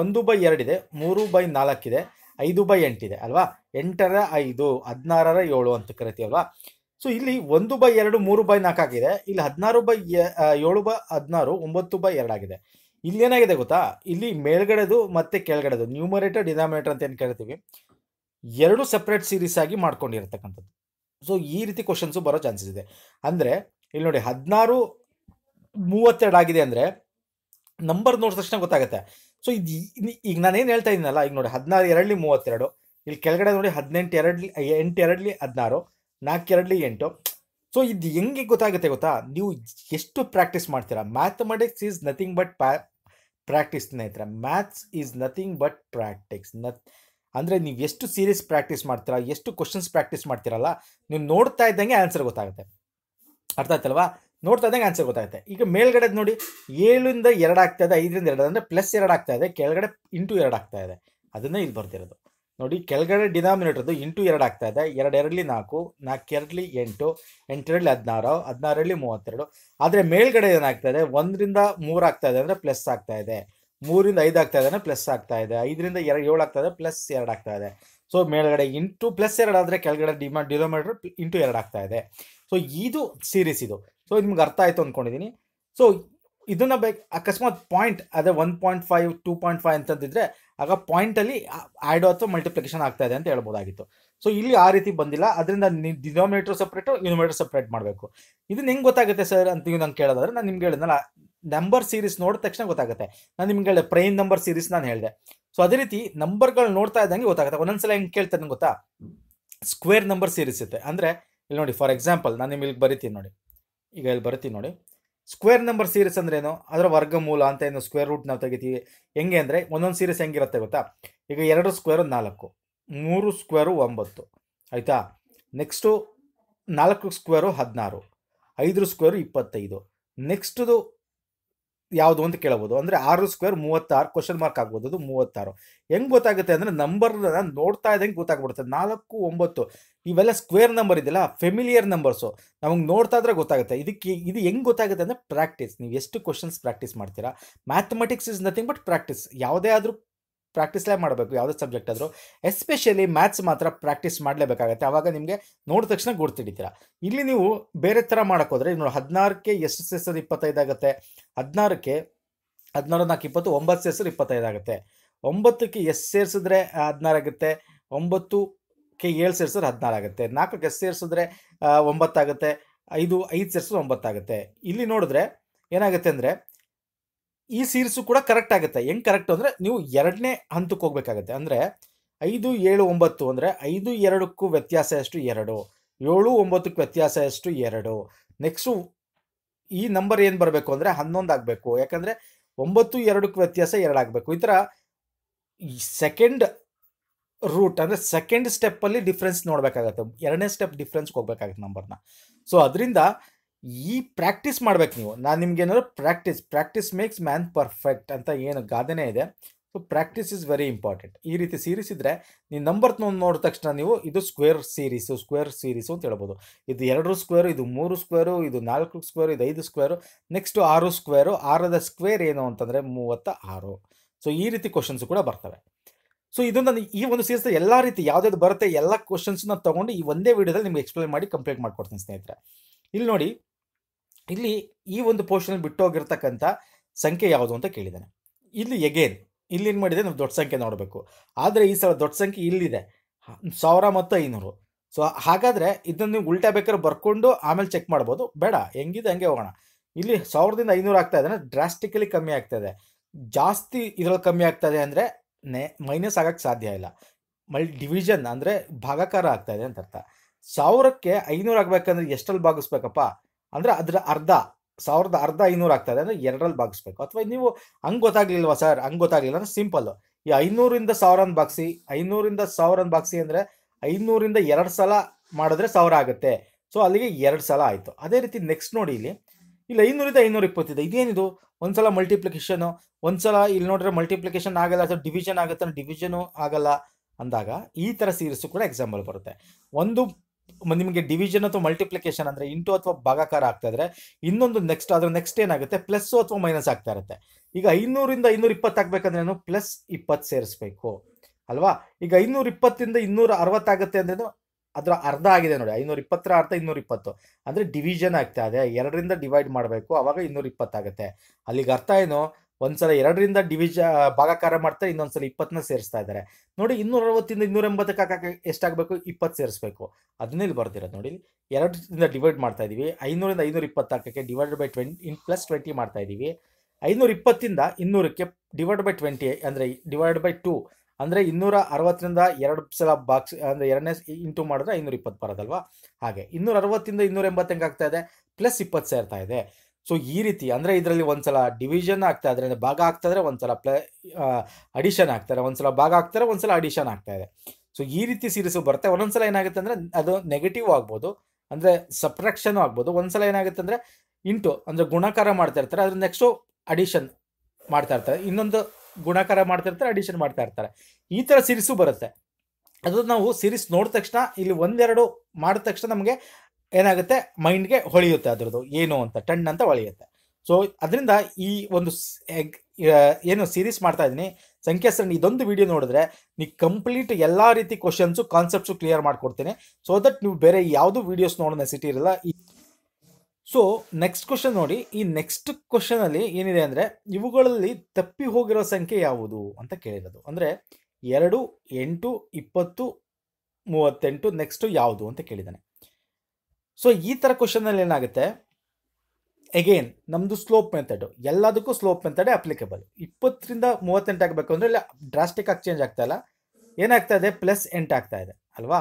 ಒಂದು ಬೈ ಎರಡಿದೆ ಮೂರು ಬೈ ನಾಲ್ಕಿದೆ ಐದು ಬೈ ಎಂಟಿದೆ ಅಲ್ವಾ ಎಂಟರ ಐದು ಹದಿನಾರರ ಏಳು ಅಂತ ಕರಿತೀವಲ್ವಾ ಸೊ ಇಲ್ಲಿ ಒಂದು ಬೈ ಎರಡು ಮೂರು ಬೈ ನಾಲ್ಕು ಆಗಿದೆ ಇಲ್ಲಿ ಹದಿನಾರು ಬೈ ಏಳು ಬೈ ಹದಿನಾರು ಒಂಬತ್ತು ಬೈ ಎರಡಾಗಿದೆ ಇಲ್ಲಿ ಏನಾಗಿದೆ ಗೊತ್ತಾ ಇಲ್ಲಿ ಮೇಲ್ಗಡೆದು ಮತ್ತೆ ಕೆಳಗಡೆದು ನ್ಯೂಮರೇಟರ್ ಡಿನಾಮಿನೇಟರ್ ಅಂತ ಏನು ಕರಿತೀವಿ ಎರಡು ಸಪ್ರೇಟ್ ಸೀರೀಸ್ ಆಗಿ ಮಾಡ್ಕೊಂಡಿರ್ತಕ್ಕಂಥದ್ದು ಸೊ ಈ ರೀತಿ ಕ್ವಶನ್ಸು ಬರೋ ಚಾನ್ಸಸ್ ಇದೆ ಅಂದರೆ ಇಲ್ಲಿ ನೋಡಿ ಹದಿನಾರು ಮೂವತ್ತೆರಡು ಆಗಿದೆ ಅಂದರೆ ನಂಬರ್ ನೋಡಿದ ತಕ್ಷಣ ಗೊತ್ತಾಗುತ್ತೆ ಸೊ ಇದು ಈಗ ನಾನೇನು ಹೇಳ್ತಾ ಇದ್ದೀನಲ್ಲ ಈಗ ನೋಡಿ ಹದಿನಾರು ಎರಡಲಿ ಮೂವತ್ತೆರಡು ಇಲ್ಲಿ ಕೆಳಗಡೆ ನೋಡಿ ಹದಿನೆಂಟು ಎರಡ್ಲಿ ಎಂಟು ಎರಡಲಿ ಹದಿನಾರು ನಾಲ್ಕು ಎರಡ್ಲಿ ಎಂಟು ಸೊ ಇದು ಹೆಂಗೆ ಗೊತ್ತಾಗುತ್ತೆ ಗೊತ್ತಾ ನೀವು ಎಷ್ಟು ಪ್ರಾಕ್ಟೀಸ್ ಮಾಡ್ತೀರಾ ಮ್ಯಾಥಮೆಟಿಕ್ಸ್ ಈಸ್ ನಥಿಂಗ್ ಬಟ್ ಪ್ಯಾ ಪ್ರಾಕ್ಟೀಸ್ ಸ್ನೇಹಿತರೆ maths is nothing but practice ನತ್ ಅಂದರೆ ನೀವು ಎಷ್ಟು ಸೀರಿಯಸ್ ಪ್ರಾಕ್ಟೀಸ್ ಮಾಡ್ತೀರಾ ಎಷ್ಟು ಕ್ವಶನ್ಸ್ ಪ್ರಾಕ್ಟೀಸ್ ಮಾಡ್ತೀರಲ್ಲ ನೀವು ನೋಡ್ತಾ ಇದ್ದಂಗೆ ಆನ್ಸರ್ ಗೊತ್ತಾಗುತ್ತೆ ಅರ್ಥ ಆಯ್ತಲ್ವಾ ನೋಡ್ತಾ ಇದ್ದಂಗೆ ಆನ್ಸರ್ ಗೊತ್ತಾಗುತ್ತೆ ಈಗ ಮೇಲ್ಗಡೆ ನೋಡಿ ಏಳಿಂದ ಎರಡು ಆಗ್ತಾ ಇದೆ ಐದರಿಂದ ಎರಡು ಅಂದರೆ ಪ್ಲಸ್ ಎರಡು ಆಗ್ತಾ ಇದೆ ಕೆಳಗಡೆ ಇಂಟು ಎರಡು ಆಗ್ತಾ ಇದೆ ಅದನ್ನೇ ಇಲ್ಲಿ ಬರ್ತಿರೋದು ನೋಡಿ ಕೆಳಗಡೆ ಡಿನಾಮಿನೇಟರ್ದು ಇಂಟು ಎರಡು ಆಗ್ತಾ ಇದೆ ಎರಡು ಎರಡಲ್ಲಿ ನಾಲ್ಕು ನಾಲ್ಕು ಎರಡಲ್ಲಿ ಎಂಟು ಎಂಟರಲ್ಲಿ ಹದಿನಾರು ಹದಿನಾರರಲ್ಲಿ ಮೂವತ್ತೆರಡು ಆದರೆ ಮೇಲ್ಗಡೆ ಏನಾಗ್ತಾ ಇದೆ ಒಂದರಿಂದ ಮೂರು ಆಗ್ತಾ ಇದೆ ಅಂದರೆ ಪ್ಲಸ್ ಆಗ್ತಾ ಇದೆ ಮೂರಿಂದ ಐದು ಆಗ್ತಾ ಇದೆ ಅಂದರೆ ಪ್ಲಸ್ ಆಗ್ತಾ ಇದೆ ಐದರಿಂದ ಎರಡು ಏಳು ಆಗ್ತಾ ಇದೆ ಪ್ಲಸ್ ಎರಡು ಆಗ್ತಾ ಇದೆ ಸೊ ಮೇಲ್ಗಡೆ ಇಂಟು ಪ್ಲಸ್ ಎರಡು ಆದರೆ ಕೆಳಗಡೆ ಡಿಮಾ ಡಿನೋಮೀಟರ್ ಇಂಟು ಎರಡು ಆಗ್ತಾ ಇದೆ ಸೊ ಇದು ಸೀರೀಸ್ ಇದು ಸೊ ಇದು ನಿಮ್ಗೆ ಅರ್ಥ ಆಯಿತು ಅಂದ್ಕೊಂಡಿದ್ದೀನಿ ಸೊ ಇದನ್ನ ಬೇಕು ಅಕಸ್ಮಾತ್ ಪಾಯಿಂಟ್ ಅದೇ one point five two point five ಅಂತಂದಿದ್ರೆ ಆಗ ಪಾಯಿಂಟಲ್ಲಿ ಆ್ಯಡ್ ಅಥವಾ ಮಲ್ಟಿಪ್ಲಿಕೇಶನ್ ಆಗ್ತಾ ಇದೆ ಅಂತ ಹೇಳ್ಬೋದಾಗಿತ್ತು ಸೊ ಇಲ್ಲಿ ಆ ರೀತಿ ಬಂದಿಲ್ಲ ಅದರಿಂದ ಡಿನೋಮಿನೇಟರ್ ಸಪ್ರೇಟು ಯೂನಿಮೇಟರ್ ಸಪ್ರೇಟ್ ಮಾಡಬೇಕು ಇದನ್ನ ಹೆಂಗೆ ಗೊತ್ತಾಗುತ್ತೆ ಸರ್ ಅಂತ ನೀವು ನಂಗೆ ಕೇಳೋದಾದ್ರೆ ನಾನು ನಿಮ್ಗೆ ಹೇಳಿದ್ನಲ್ಲ ನಂಬರ್ ಸೀರೀಸ್ ನೋಡಿದ ತಕ್ಷಣ ಗೊತ್ತಾಗುತ್ತೆ ನಾನು ನಿಮ್ಗೆ ಹೇಳಿದೆ ಪ್ರೈಮ್ ನಂಬರ್ ಸೀರೀಸ್ ನಾನು ಹೇಳಿದೆ ಸೊ ಅದೇ ರೀತಿ ನಂಬರ್ಗಳು ನೋಡ್ತಾ ಇದ್ದಂಗೆ ಗೊತ್ತಾಗುತ್ತೆ ಒಂದೊಂದ್ಸಲ ಹೆಂಗೆ ಕೇಳ್ತಾರೆ ಗೊತ್ತಾ ಸ್ಕ್ವೇರ್ ನಂಬರ್ ಸೀರೀಸ್ ಇರುತ್ತೆ ಅಂದರೆ ಇಲ್ಲಿ ನೋಡಿ ಫಾರ್ ಎಕ್ಸಾಂಪಲ್ ನಾನು ನಿಮ್ಗೆ ಬರೀತೀನಿ ನೋಡಿ ಈಗ ಇಲ್ಲಿ ಬರ್ತೀನಿ ನೋಡಿ ಸ್ಕ್ವೇರ್ ನಂಬರ್ ಸೀರೀಸ್ ಅಂದ್ರೇನು ಅದರ ವರ್ಗಮೂಲ ಅಂತ ಏನು ಸ್ಕ್ವೇರ್ ರೂಟ್ ನಾವು ತೆಗಿತೀವಿ ಹೆಂಗೆ ಅಂದರೆ ಒಂದೊಂದು ಸೀರೀಸ್ ಹೆಂಗಿರುತ್ತೆ ಗೊತ್ತಾ ಈಗ ಎರಡು ಸ್ಕ್ವೇರು ನಾಲ್ಕು ಮೂರು ಸ್ಕ್ವೇರು ಒಂಬತ್ತು ಆಯಿತಾ ನೆಕ್ಸ್ಟು ನಾಲ್ಕು ಸ್ಕ್ವೇರು ಹದಿನಾರು ಐದು ಸ್ಕ್ವೇರು ಇಪ್ಪತ್ತೈದು ನೆಕ್ಸ್ಟದು ಯಾವುದು ಅಂತ ಕೇಳಬಹುದು ಅಂದರೆ ಆರು ಸ್ಕ್ವೇರ್ ಮೂವತ್ತಾರು ಕ್ವಶನ್ ಮಾರ್ಕ್ ಆಗ್ಬೋದು ಅದು ಮೂವತ್ತಾರು ಹೆಂಗ್ ಗೊತ್ತಾಗುತ್ತೆ ಅಂದರೆ ನಂಬರ್ನ ನೋಡ್ತಾ ಇದ್ದಂಗೆ ಗೊತ್ತಾಗ್ಬಿಡುತ್ತೆ ನಾಲ್ಕು ಒಂಬತ್ತು ಇವೆಲ್ಲ ಸ್ಕ್ವೇರ್ ನಂಬರ್ ಇದೆಯಲ್ಲ ಫೆಮಿಲಿಯರ್ ನಂಬರ್ಸು ನಮಗೆ ನೋಡ್ತಾ ಇದ್ರೆ ಗೊತ್ತಾಗುತ್ತೆ ಇದಕ್ಕೆ ಇದು ಹೆಂಗೆ ಗೊತ್ತಾಗುತ್ತೆ ಅಂದರೆ ಪ್ರಾಕ್ಟೀಸ್ ನೀವು ಎಷ್ಟು ಕ್ವಶನ್ಸ್ ಪ್ರಾಕ್ಟೀಸ್ ಮಾಡ್ತೀರಾ mathematics is nothing but practice ಯಾವುದೇ ಆದರೂ ಪ್ರಾಕ್ಟೀಸ್ಲೇ ಮಾಡಬೇಕು ಯಾವುದೇ ಸಬ್ಜೆಕ್ಟ್ ಆದರೂ ಎಸ್ಪೆಷಲಿ ಮ್ಯಾಥ್ಸ್ ಮಾತ್ರ ಪ್ರಾಕ್ಟೀಸ್ ಮಾಡಲೇಬೇಕಾಗತ್ತೆ ಆವಾಗ ನಿಮಗೆ ನೋಡಿದ ತಕ್ಷಣ ಗುರ್ತಿಡಿತೀರ ಇಲ್ಲಿ ನೀವು ಬೇರೆ ಥರ ಮಾಡೋಕ್ಕೋದ್ರೆ ನೋಡಿ ಹದಿನಾರಕ್ಕೆ ಎಷ್ಟು ಸೆಸರ್ ಇಪ್ಪತ್ತೈದಾಗುತ್ತೆ ಹದಿನಾರಕ್ಕೆ ಹದಿನಾರು ನಾಲ್ಕು ಇಪ್ಪತ್ತು ಒಂಬತ್ತು ಸೆಸರ್ ಇಪ್ಪತ್ತೈದಾಗುತ್ತೆ ಒಂಬತ್ತಕ್ಕೆ ಎಷ್ಟು ಸೇರಿಸಿದ್ರೆ ಹದಿನಾರಾಗುತ್ತೆ ಒಂಬತ್ತು ಕೆ ಏಳು ಸೇರಿಸಿದ್ರೆ ಹದಿನಾರಾಗುತ್ತೆ ನಾಲ್ಕಕ್ಕೆ ಎಷ್ಟು ಸೇರಿಸಿದ್ರೆ ಒಂಬತ್ತಾಗುತ್ತೆ ಐದು ಐದು ಸೇರಿಸಿದ್ರೆ ಒಂಬತ್ತಾಗುತ್ತೆ ಇಲ್ಲಿ ನೋಡಿದ್ರೆ ಏನಾಗುತ್ತೆ ಅಂದರೆ ಈ ಸೀರೀಸು ಕೂಡ ಕರೆಕ್ಟ್ ಆಗುತ್ತೆ ಹೆಂಗ್ ಕರೆಕ್ಟ್ ಅಂದ್ರೆ ನೀವು ಎರಡನೇ ಹಂತಕ್ಕೆ ಹೋಗ್ಬೇಕಾಗತ್ತೆ ಅಂದ್ರೆ ಐದು ಏಳು ಒಂಬತ್ತು ಅಂದರೆ ಐದು ಎರಡಕ್ಕೂ ವ್ಯತ್ಯಾಸ ಎಷ್ಟು ಎರಡು ಏಳು ಒಂಬತ್ತಕ್ಕೆ ವ್ಯತ್ಯಾಸ ಎಷ್ಟು ಎರಡು ನೆಕ್ಸ್ಟು ಈ ನಂಬರ್ ಏನು ಬರಬೇಕು ಅಂದ್ರೆ ಹನ್ನೊಂದು ಆಗಬೇಕು ಯಾಕಂದ್ರೆ ಒಂಬತ್ತು ಎರಡಕ್ಕೆ ವ್ಯತ್ಯಾಸ ಎರಡು ಆಗಬೇಕು ಈ ತರ ಸೆಕೆಂಡ್ ರೂಟ್ ಅಂದ್ರೆ ಸೆಕೆಂಡ್ ಸ್ಟೆಪ್ ಅಲ್ಲಿ ಡಿಫ್ರೆನ್ಸ್ ನೋಡ್ಬೇಕಾಗತ್ತೆ ಎರಡನೇ ಸ್ಟೆಪ್ ಡಿಫ್ರೆನ್ಸ್ ಹೋಗ್ಬೇಕಾಗತ್ತೆ ನಂಬರ್ನ ಸೊ ಅದರಿಂದ ಈ ಪ್ರಾಕ್ಟೀಸ್ ಮಾಡ್ಬೇಕು ನೀವು ನಾನು ನಿಮ್ಗೆ ಏನಾದ್ರು practice practice makes man perfect ಅಂತ ಏನು ಗಾದೆನೇ ಇದೆ so practice is very important ಈ ರೀತಿ ಸೀರೀಸ್ ಇದ್ರೆ ನೀವು ನಂಬರ್ ನೋಡಿದ ತಕ್ಷಣ ನೀವು ಇದು ಸ್ಕ್ವೇರ್ ಸೀರೀಸು ಸ್ಕ್ವೇರ್ ಸೀರೀಸು ಅಂತ ಹೇಳ್ಬೋದು ಇದು ಎರಡು ಸ್ಕ್ವೇರು ಇದು ಮೂರು ಸ್ಕ್ವೇರು ಇದು ನಾಲ್ಕು ಸ್ಕ್ವೇರು ಇದು ಐದು ಸ್ಕ್ವೇರು ನೆಕ್ಸ್ಟು ಆರು ಸ್ಕ್ವೇರು ಆರದ ಸ್ಕ್ವೇರ್ ಏನು ಅಂತಂದರೆ ಮೂವತ್ತ ಆರು ಸೊ ಈ ರೀತಿ ಕ್ವಶನ್ಸ್ ಕೂಡ ಬರ್ತವೆ ಸೊ ಇದು ನಾನು ಈ ಒಂದು ಸೀರೀಸ್ ಎಲ್ಲ ರೀತಿ ಯಾವ್ದಾದ್ರು ಬರುತ್ತೆ ಎಲ್ಲ ಕ್ವಶನ್ಸ್ ತಗೊಂಡು ತೊಗೊಂಡು ಈ ಒಂದೇ ವಿಡಿಯೋದಲ್ಲಿ ನಿಮ್ಗೆ ಎಕ್ಸ್ಪ್ಲೈನ್ ಮಾಡಿ ಕಂಪ್ಲೀಟ್ ಮಾಡ್ಕೊಡ್ತೀನಿ ಸ್ನೇಹಿತರೆ ಇಲ್ಲಿ ನೋಡಿ ಇಲ್ಲಿ ಈ ಒಂದು ಪೋರ್ಷನ್ ಬಿಟ್ಟೋಗಿರ್ತಕ್ಕಂಥ ಸಂಖ್ಯೆ ಯಾವುದು ಅಂತ ಕೇಳಿದ್ದಾನೆ ಇಲ್ಲಿ ಎಗೇನ್ ಇಲ್ಲಿ ಏನು ಮಾಡಿದೆ ನಾವು ದೊಡ್ಡ ಸಂಖ್ಯೆ ನೋಡಬೇಕು ಆದರೆ ಈ ಸಲ ದೊಡ್ಡ ಸಂಖ್ಯೆ ಇಲ್ಲಿದೆ ಸಾವಿರ ಮತ್ತು ಐನೂರು ಸೊ ಹಾಗಾದರೆ ಇದನ್ನು ನೀವು ಉಲ್ಟಾ ಬೇಕಾದ್ರೆ ಬರ್ಕೊಂಡು ಆಮೇಲೆ ಚೆಕ್ ಮಾಡ್ಬೋದು ಬೇಡ ಹೆಂಗಿದೆ ಹಂಗೆ ಹೋಗೋಣ ಇಲ್ಲಿ ಸಾವಿರದಿಂದ ಐನೂರು ಆಗ್ತಾ ಇದೆ ಡ್ರಾಸ್ಟಿಕಲಿ ಕಮ್ಮಿ ಆಗ್ತಾ ಇದೆ ಜಾಸ್ತಿ ಇದರಲ್ಲಿ ಕಮ್ಮಿ ಆಗ್ತದೆ ಅಂದರೆ ನೆ ಮೈನಸ್ ಆಗೋಕ್ಕೆ ಸಾಧ್ಯ ಇಲ್ಲ ಮಲ್ ಡಿವಿಷನ್ ಅಂದರೆ ಭಾಗಕಾರ ಆಗ್ತಾ ಇದೆ ಅಂತ ಅರ್ಥ ಸಾವಿರಕ್ಕೆ ಐನೂರು ಆಗಬೇಕಂದ್ರೆ ಎಷ್ಟಲ್ಲಿ ಭಾಗಿಸ್ಬೇಕಪ್ಪ ಅಂದ್ರೆ ಅದ್ರ ಅರ್ಧ ಸಾವಿರದ ಅರ್ಧ ಐನೂರು ಆಗ್ತದೆ ಅಂದರೆ ಎರಡರಲ್ಲಿ ಭಾಗಿಸ್ಬೇಕು ಅಥವಾ ನೀವು ಹಂಗ್ ಗೊತ್ತಾಗ್ಲಿಲ್ವಾ ಸರ್ ಹಂಗೆ ಗೊತ್ತಾಗ್ಲಿಲ್ಲ ಅಂದರೆ ಸಿಂಪಲ್ಲು ಈ ಐನೂರಿಂದ ಸಾವಿರನ ಬಾಗಿಸಿ ಐನೂರಿಂದ ಸಾವಿರನ ಬಾಗಿಸಿ ಅಂದರೆ ಐನೂರಿಂದ ಎರಡು ಸಲ ಮಾಡಿದ್ರೆ ಸಾವಿರ ಆಗುತ್ತೆ ಸೊ ಅಲ್ಲಿಗೆ ಎರಡು ಸಲ ಆಯಿತು ಅದೇ ರೀತಿ ನೆಕ್ಸ್ಟ್ ನೋಡಿ ಇಲ್ಲಿ ಇಲ್ಲಿ ಐನೂರಿಂದ ಐನೂರ ಇಪ್ಪತ್ತಿದೆ ಇದೇನಿದು ಒಂದ್ಸಲ ಸಲ ಮಲ್ಟಿಪ್ಲಿಕೇಶನು ಒಂದ್ಸಲ ಇಲ್ಲಿ ನೋಡಿದ್ರೆ ಮಲ್ಟಿಪ್ಲಿಕೇಶನ್ ಆಗಲ್ಲ ಅಥವಾ ಡಿವಿಷನ್ ಆಗುತ್ತೆ ಡಿವಿಷನು ಆಗಲ್ಲ ಅಂದಾಗ ಈ ಥರ ಸೀರೀಸು ಕೂಡ ಎಕ್ಸಾಂಪಲ್ ಬರುತ್ತೆ ಒಂದು ನಿಮಗೆ ಡಿವಿಷನ್ ಅಥವಾ ಮಲ್ಟಿಪ್ಲಿಕೇಶನ್ ಅಂದರೆ ಇಂಟು ಅಥವಾ ಭಾಗಾಕಾರ ಆಗ್ತಾ ಇದ್ರೆ ಇನ್ನೊಂದು ನೆಕ್ಸ್ಟ್ ಅದರ ನೆಕ್ಸ್ಟ್ ಏನಾಗುತ್ತೆ ಪ್ಲಸ್ಸು ಅಥವಾ ಮೈನಸ್ ಆಗ್ತಾ ಇರುತ್ತೆ ಈಗ ಐನೂರಿಂದ ಇನ್ನೂರ ಇಪ್ಪತ್ತು ಹಾಕ್ಬೇಕಂದ್ರೆ ಏನು ಪ್ಲಸ್ ಇಪ್ಪತ್ತು ಸೇರಿಸ್ಬೇಕು ಅಲ್ವಾ ಈಗ ಐನೂರ ಇಪ್ಪತ್ತಿಂದ ಇನ್ನೂರ ಅರವತ್ತಾಗುತ್ತೆ ಅಂದ್ರೆ ಅದರ ಅರ್ಧ ಆಗಿದೆ ನೋಡಿ ಐನೂರ ಇಪ್ಪತ್ತರ ಅರ್ಧ ಇನ್ನೂರ ಇಪ್ಪತ್ತು ಅಂದರೆ ಡಿವಿಷನ್ ಆಗ್ತಾ ಇದೆ ಎರಡರಿಂದ ಡಿವೈಡ್ ಮಾಡಬೇಕು ಅವಾಗ ಇನ್ನೂರ ಇಪ್ಪತ್ತಾಗುತ್ತೆ ಅಲ್ಲಿಗೆ ಅರ್ಥ ಏನು ಒಂದ್ಸಲ ಎರಡರಿಂದ ಡಿವಿಜ ಭಾಗಾಕಾರ ಮಾಡ್ತಾರೆ ಇನ್ನೊಂದ್ಸಲ ಇಪ್ಪತ್ತನ್ನ ಸೇರಿಸ್ತಾ ಇದ್ದಾರೆ ನೋಡಿ ಇನ್ನೂರ ಅರವತ್ತಿಂದ ಇನ್ನೂರ ಎಂಬತ್ತಕ್ಕೆ ಹಾಕಕ್ಕೆ ಎಷ್ಟಾಗಬೇಕು ಇಪ್ಪತ್ತು ಸೇರಿಸ್ಬೇಕು ಅದನ್ನೇ ಇಲ್ಲಿ ಬರ್ದಿರೋದು ನೋಡಿ ಎರಡರಿಂದ ಡಿವೈಡ್ ಮಾಡ್ತಾ ಇದೀವಿ ಐನೂರಿಂದ ಐನೂರ ಇಪ್ಪತ್ತು divide by twenty in plus twenty ಮಾಡ್ತಾ ಇದ್ದೀವಿ ಐನೂರ ಇಪ್ಪತ್ತಿಂದ ಇನ್ನೂರಕ್ಕೆ ಡಿವೈಡ್ ಬೈ ಟ್ವೆಂಟಿ ಅಂದರೆ ಡಿವೈಡ್ ಬೈ ಟು ಅಂದರೆ ಇನ್ನೂರ ಅರವತ್ತರಿಂದ ಎರಡು ಸಲ ಬಾಕ್ಸ್ ಅಂದರೆ ಎರಡನೇ ಇಂಟು ಮಾಡಿದ್ರೆ ಐನೂರ ಇಪ್ಪತ್ತು ಬರೋದಲ್ವಾ ಹಾಗೆ ಇನ್ನೂರ ಅರವತ್ತಿಂದ ಇನ್ನೂರ ಎಂಬತ್ತು ಹೆಂಗೆ ಇದೆ ಪ್ಲಸ್ ಇಪ್ಪತ್ತು ಸೇರ್ತಾ ಇದೆ ಸೊ ಈ ರೀತಿ ಅಂದರೆ ಇದರಲ್ಲಿ ಒಂದ್ಸಲ ಡಿವಿಷನ್ ಆಗ್ತಾ ಇದ್ರೆ ಭಾಗ ಇದ್ರೆ ಒಂದ್ಸಲ ಪ್ಲೇ ಅಡಿಷನ್ ಆಗ್ತಾರೆ ಒಂದ್ಸಲ ಭಾಗ ಆಗ್ತಾರೆ ಒಂದ್ಸಲ ಅಡಿಷನ್ ಆಗ್ತಾ ಇದೆ ಸೊ ಈ ರೀತಿ ಸೀರೀಸು ಬರುತ್ತೆ ಒಂದೊಂದ್ಸಲ ಏನಾಗುತ್ತೆ ಅಂದರೆ ಅದು ನೆಗೆಟಿವ್ ಆಗ್ಬೋದು ಅಂದರೆ ಸಪ್ರಾಕ್ಷನು ಆಗ್ಬೋದು ಒಂದ್ಸಲ ಏನಾಗುತ್ತೆ ಅಂದರೆ ಇಂಟು ಅಂದರೆ ಗುಣಕಾರ ಮಾಡ್ತಾ ಇರ್ತಾರೆ ಅದ್ರ ನೆಕ್ಸ್ಟು ಅಡಿಷನ್ ಮಾಡ್ತಾ ಇರ್ತಾರೆ ಇನ್ನೊಂದು ಗುಣಕಾರ ಮಾಡ್ತಾ ಇರ್ತಾರೆ ಅಡಿಷನ್ ಮಾಡ್ತಾ ಇರ್ತಾರೆ ಈ ಥರ ಸೀರೀಸು ಬರುತ್ತೆ ಅದು ನಾವು ಸೀರೀಸ್ ನೋಡಿದ ತಕ್ಷಣ ಇಲ್ಲಿ ಒಂದೆರಡು ಮಾಡಿದ ತಕ್ಷಣ ನಮಗೆ ಏನಾಗುತ್ತೆ ಮೈಂಡ್ಗೆ ಹೊಳೆಯುತ್ತೆ ಅದರದ್ದು ಏನು ಅಂತ ಟಣ್ ಅಂತ ಹೊಳೆಯುತ್ತೆ ಸೊ ಅದರಿಂದ ಈ ಒಂದು ಏನು ಸೀರೀಸ್ ಮಾಡ್ತಾ ಇದ್ದೀನಿ ಸಂಖ್ಯಾಸರಣ ಇದೊಂದು ವಿಡಿಯೋ ನೋಡಿದ್ರೆ ನೀವು ಕಂಪ್ಲೀಟ್ ಎಲ್ಲ ರೀತಿ ಕ್ವಶನ್ಸು ಕಾನ್ಸೆಪ್ಟ್ಸು ಕ್ಲಿಯರ್ ಮಾಡಿಕೊಡ್ತೀನಿ ಸೊ ದಟ್ ನೀವು ಬೇರೆ ಯಾವುದು ವೀಡಿಯೋಸ್ ನೋಡೋ ನೆಸಿಟಿ ಇರಲ್ಲ ಈ ಸೊ ನೆಕ್ಸ್ಟ್ ಕ್ವಶನ್ ನೋಡಿ ಈ ನೆಕ್ಸ್ಟ್ ಕ್ವಶನಲ್ಲಿ ಏನಿದೆ ಅಂದರೆ ಇವುಗಳಲ್ಲಿ ತಪ್ಪಿ ಹೋಗಿರೋ ಸಂಖ್ಯೆ ಯಾವುದು ಅಂತ ಕೇಳಿರೋದು ಅಂದರೆ ಎರಡು ಎಂಟು ಇಪ್ಪತ್ತು ಮೂವತ್ತೆಂಟು ನೆಕ್ಸ್ಟು ಯಾವುದು ಅಂತ ಕೇಳಿದ್ದಾನೆ ಸೊ ಈ ಥರ ಕ್ವಶನಲ್ಲಿ ಏನಾಗುತ್ತೆ ಎಗೇನ್ ನಮ್ಮದು ಸ್ಲೋಪ್ ಮೆಥಡು ಎಲ್ಲದಕ್ಕೂ ಸ್ಲೋಪ್ ಮೆಥಡೆ ಅಪ್ಲಿಕೇಬಲ್ ಇಪ್ಪತ್ತರಿಂದ ಮೂವತ್ತೆಂಟು ಆಗಬೇಕು ಅಂದರೆ ಇಲ್ಲಿ ಡ್ರಾಸ್ಟಿಕ್ ಆಗಿ ಚೇಂಜ್ ಆಗ್ತಾ ಇಲ್ಲ ಏನಾಗ್ತಾ ಇದೆ ಪ್ಲಸ್ ಎಂಟು ಆಗ್ತಾ ಇದೆ ಅಲ್ವಾ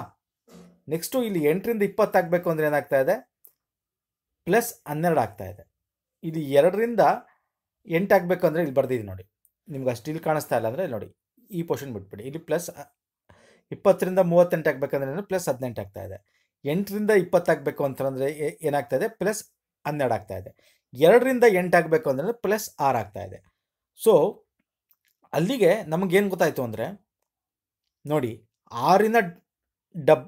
ನೆಕ್ಸ್ಟು ಇಲ್ಲಿ ಎಂಟರಿಂದ ಇಪ್ಪತ್ತಾಗಬೇಕು ಅಂದರೆ ಏನಾಗ್ತಾ ಇದೆ ಪ್ಲಸ್ ಹನ್ನೆರಡು ಆಗ್ತಾ ಇದೆ ಇಲ್ಲಿ ಎರಡರಿಂದ ಎಂಟು ಆಗಬೇಕು ಅಂದರೆ ಇಲ್ಲಿ ಬರ್ದಿದೆ ನೋಡಿ ನಿಮ್ಗೆ ಅಷ್ಟು ಇಲ್ಲಿ ಕಾಣಿಸ್ತಾ ಇಲ್ಲ ಅಂದರೆ ನೋಡಿ ಈ ಪೋರ್ಷನ್ ಬಿಟ್ಬಿಡಿ ಇಲ್ಲಿ ಪ್ಲಸ್ ಇಪ್ಪತ್ತರಿಂದ ಮೂವತ್ತೆಂಟು ಆಗಬೇಕಂದ್ರೆ ಪ್ಲಸ್ ಹದಿನೆಂಟು ಆಗ್ತಾ ಇದೆ ಎಂಟರಿಂದ ಇಪ್ಪತ್ತಾಗಬೇಕು ಅಂತಂದರೆ ಏನಾಗ್ತಾ ಇದೆ ಪ್ಲಸ್ ಹನ್ನೆರಡು ಆಗ್ತಾ ಇದೆ ಎರಡರಿಂದ ಎಂಟು ಆಗಬೇಕು ಅಂತಂದರೆ ಪ್ಲಸ್ ಆರು ಆಗ್ತಾ ಇದೆ ಸೊ ಅಲ್ಲಿಗೆ ನಮಗೇನು ಗೊತ್ತಾಯಿತು ಅಂದರೆ ನೋಡಿ ಆರಿನ ಡಬ್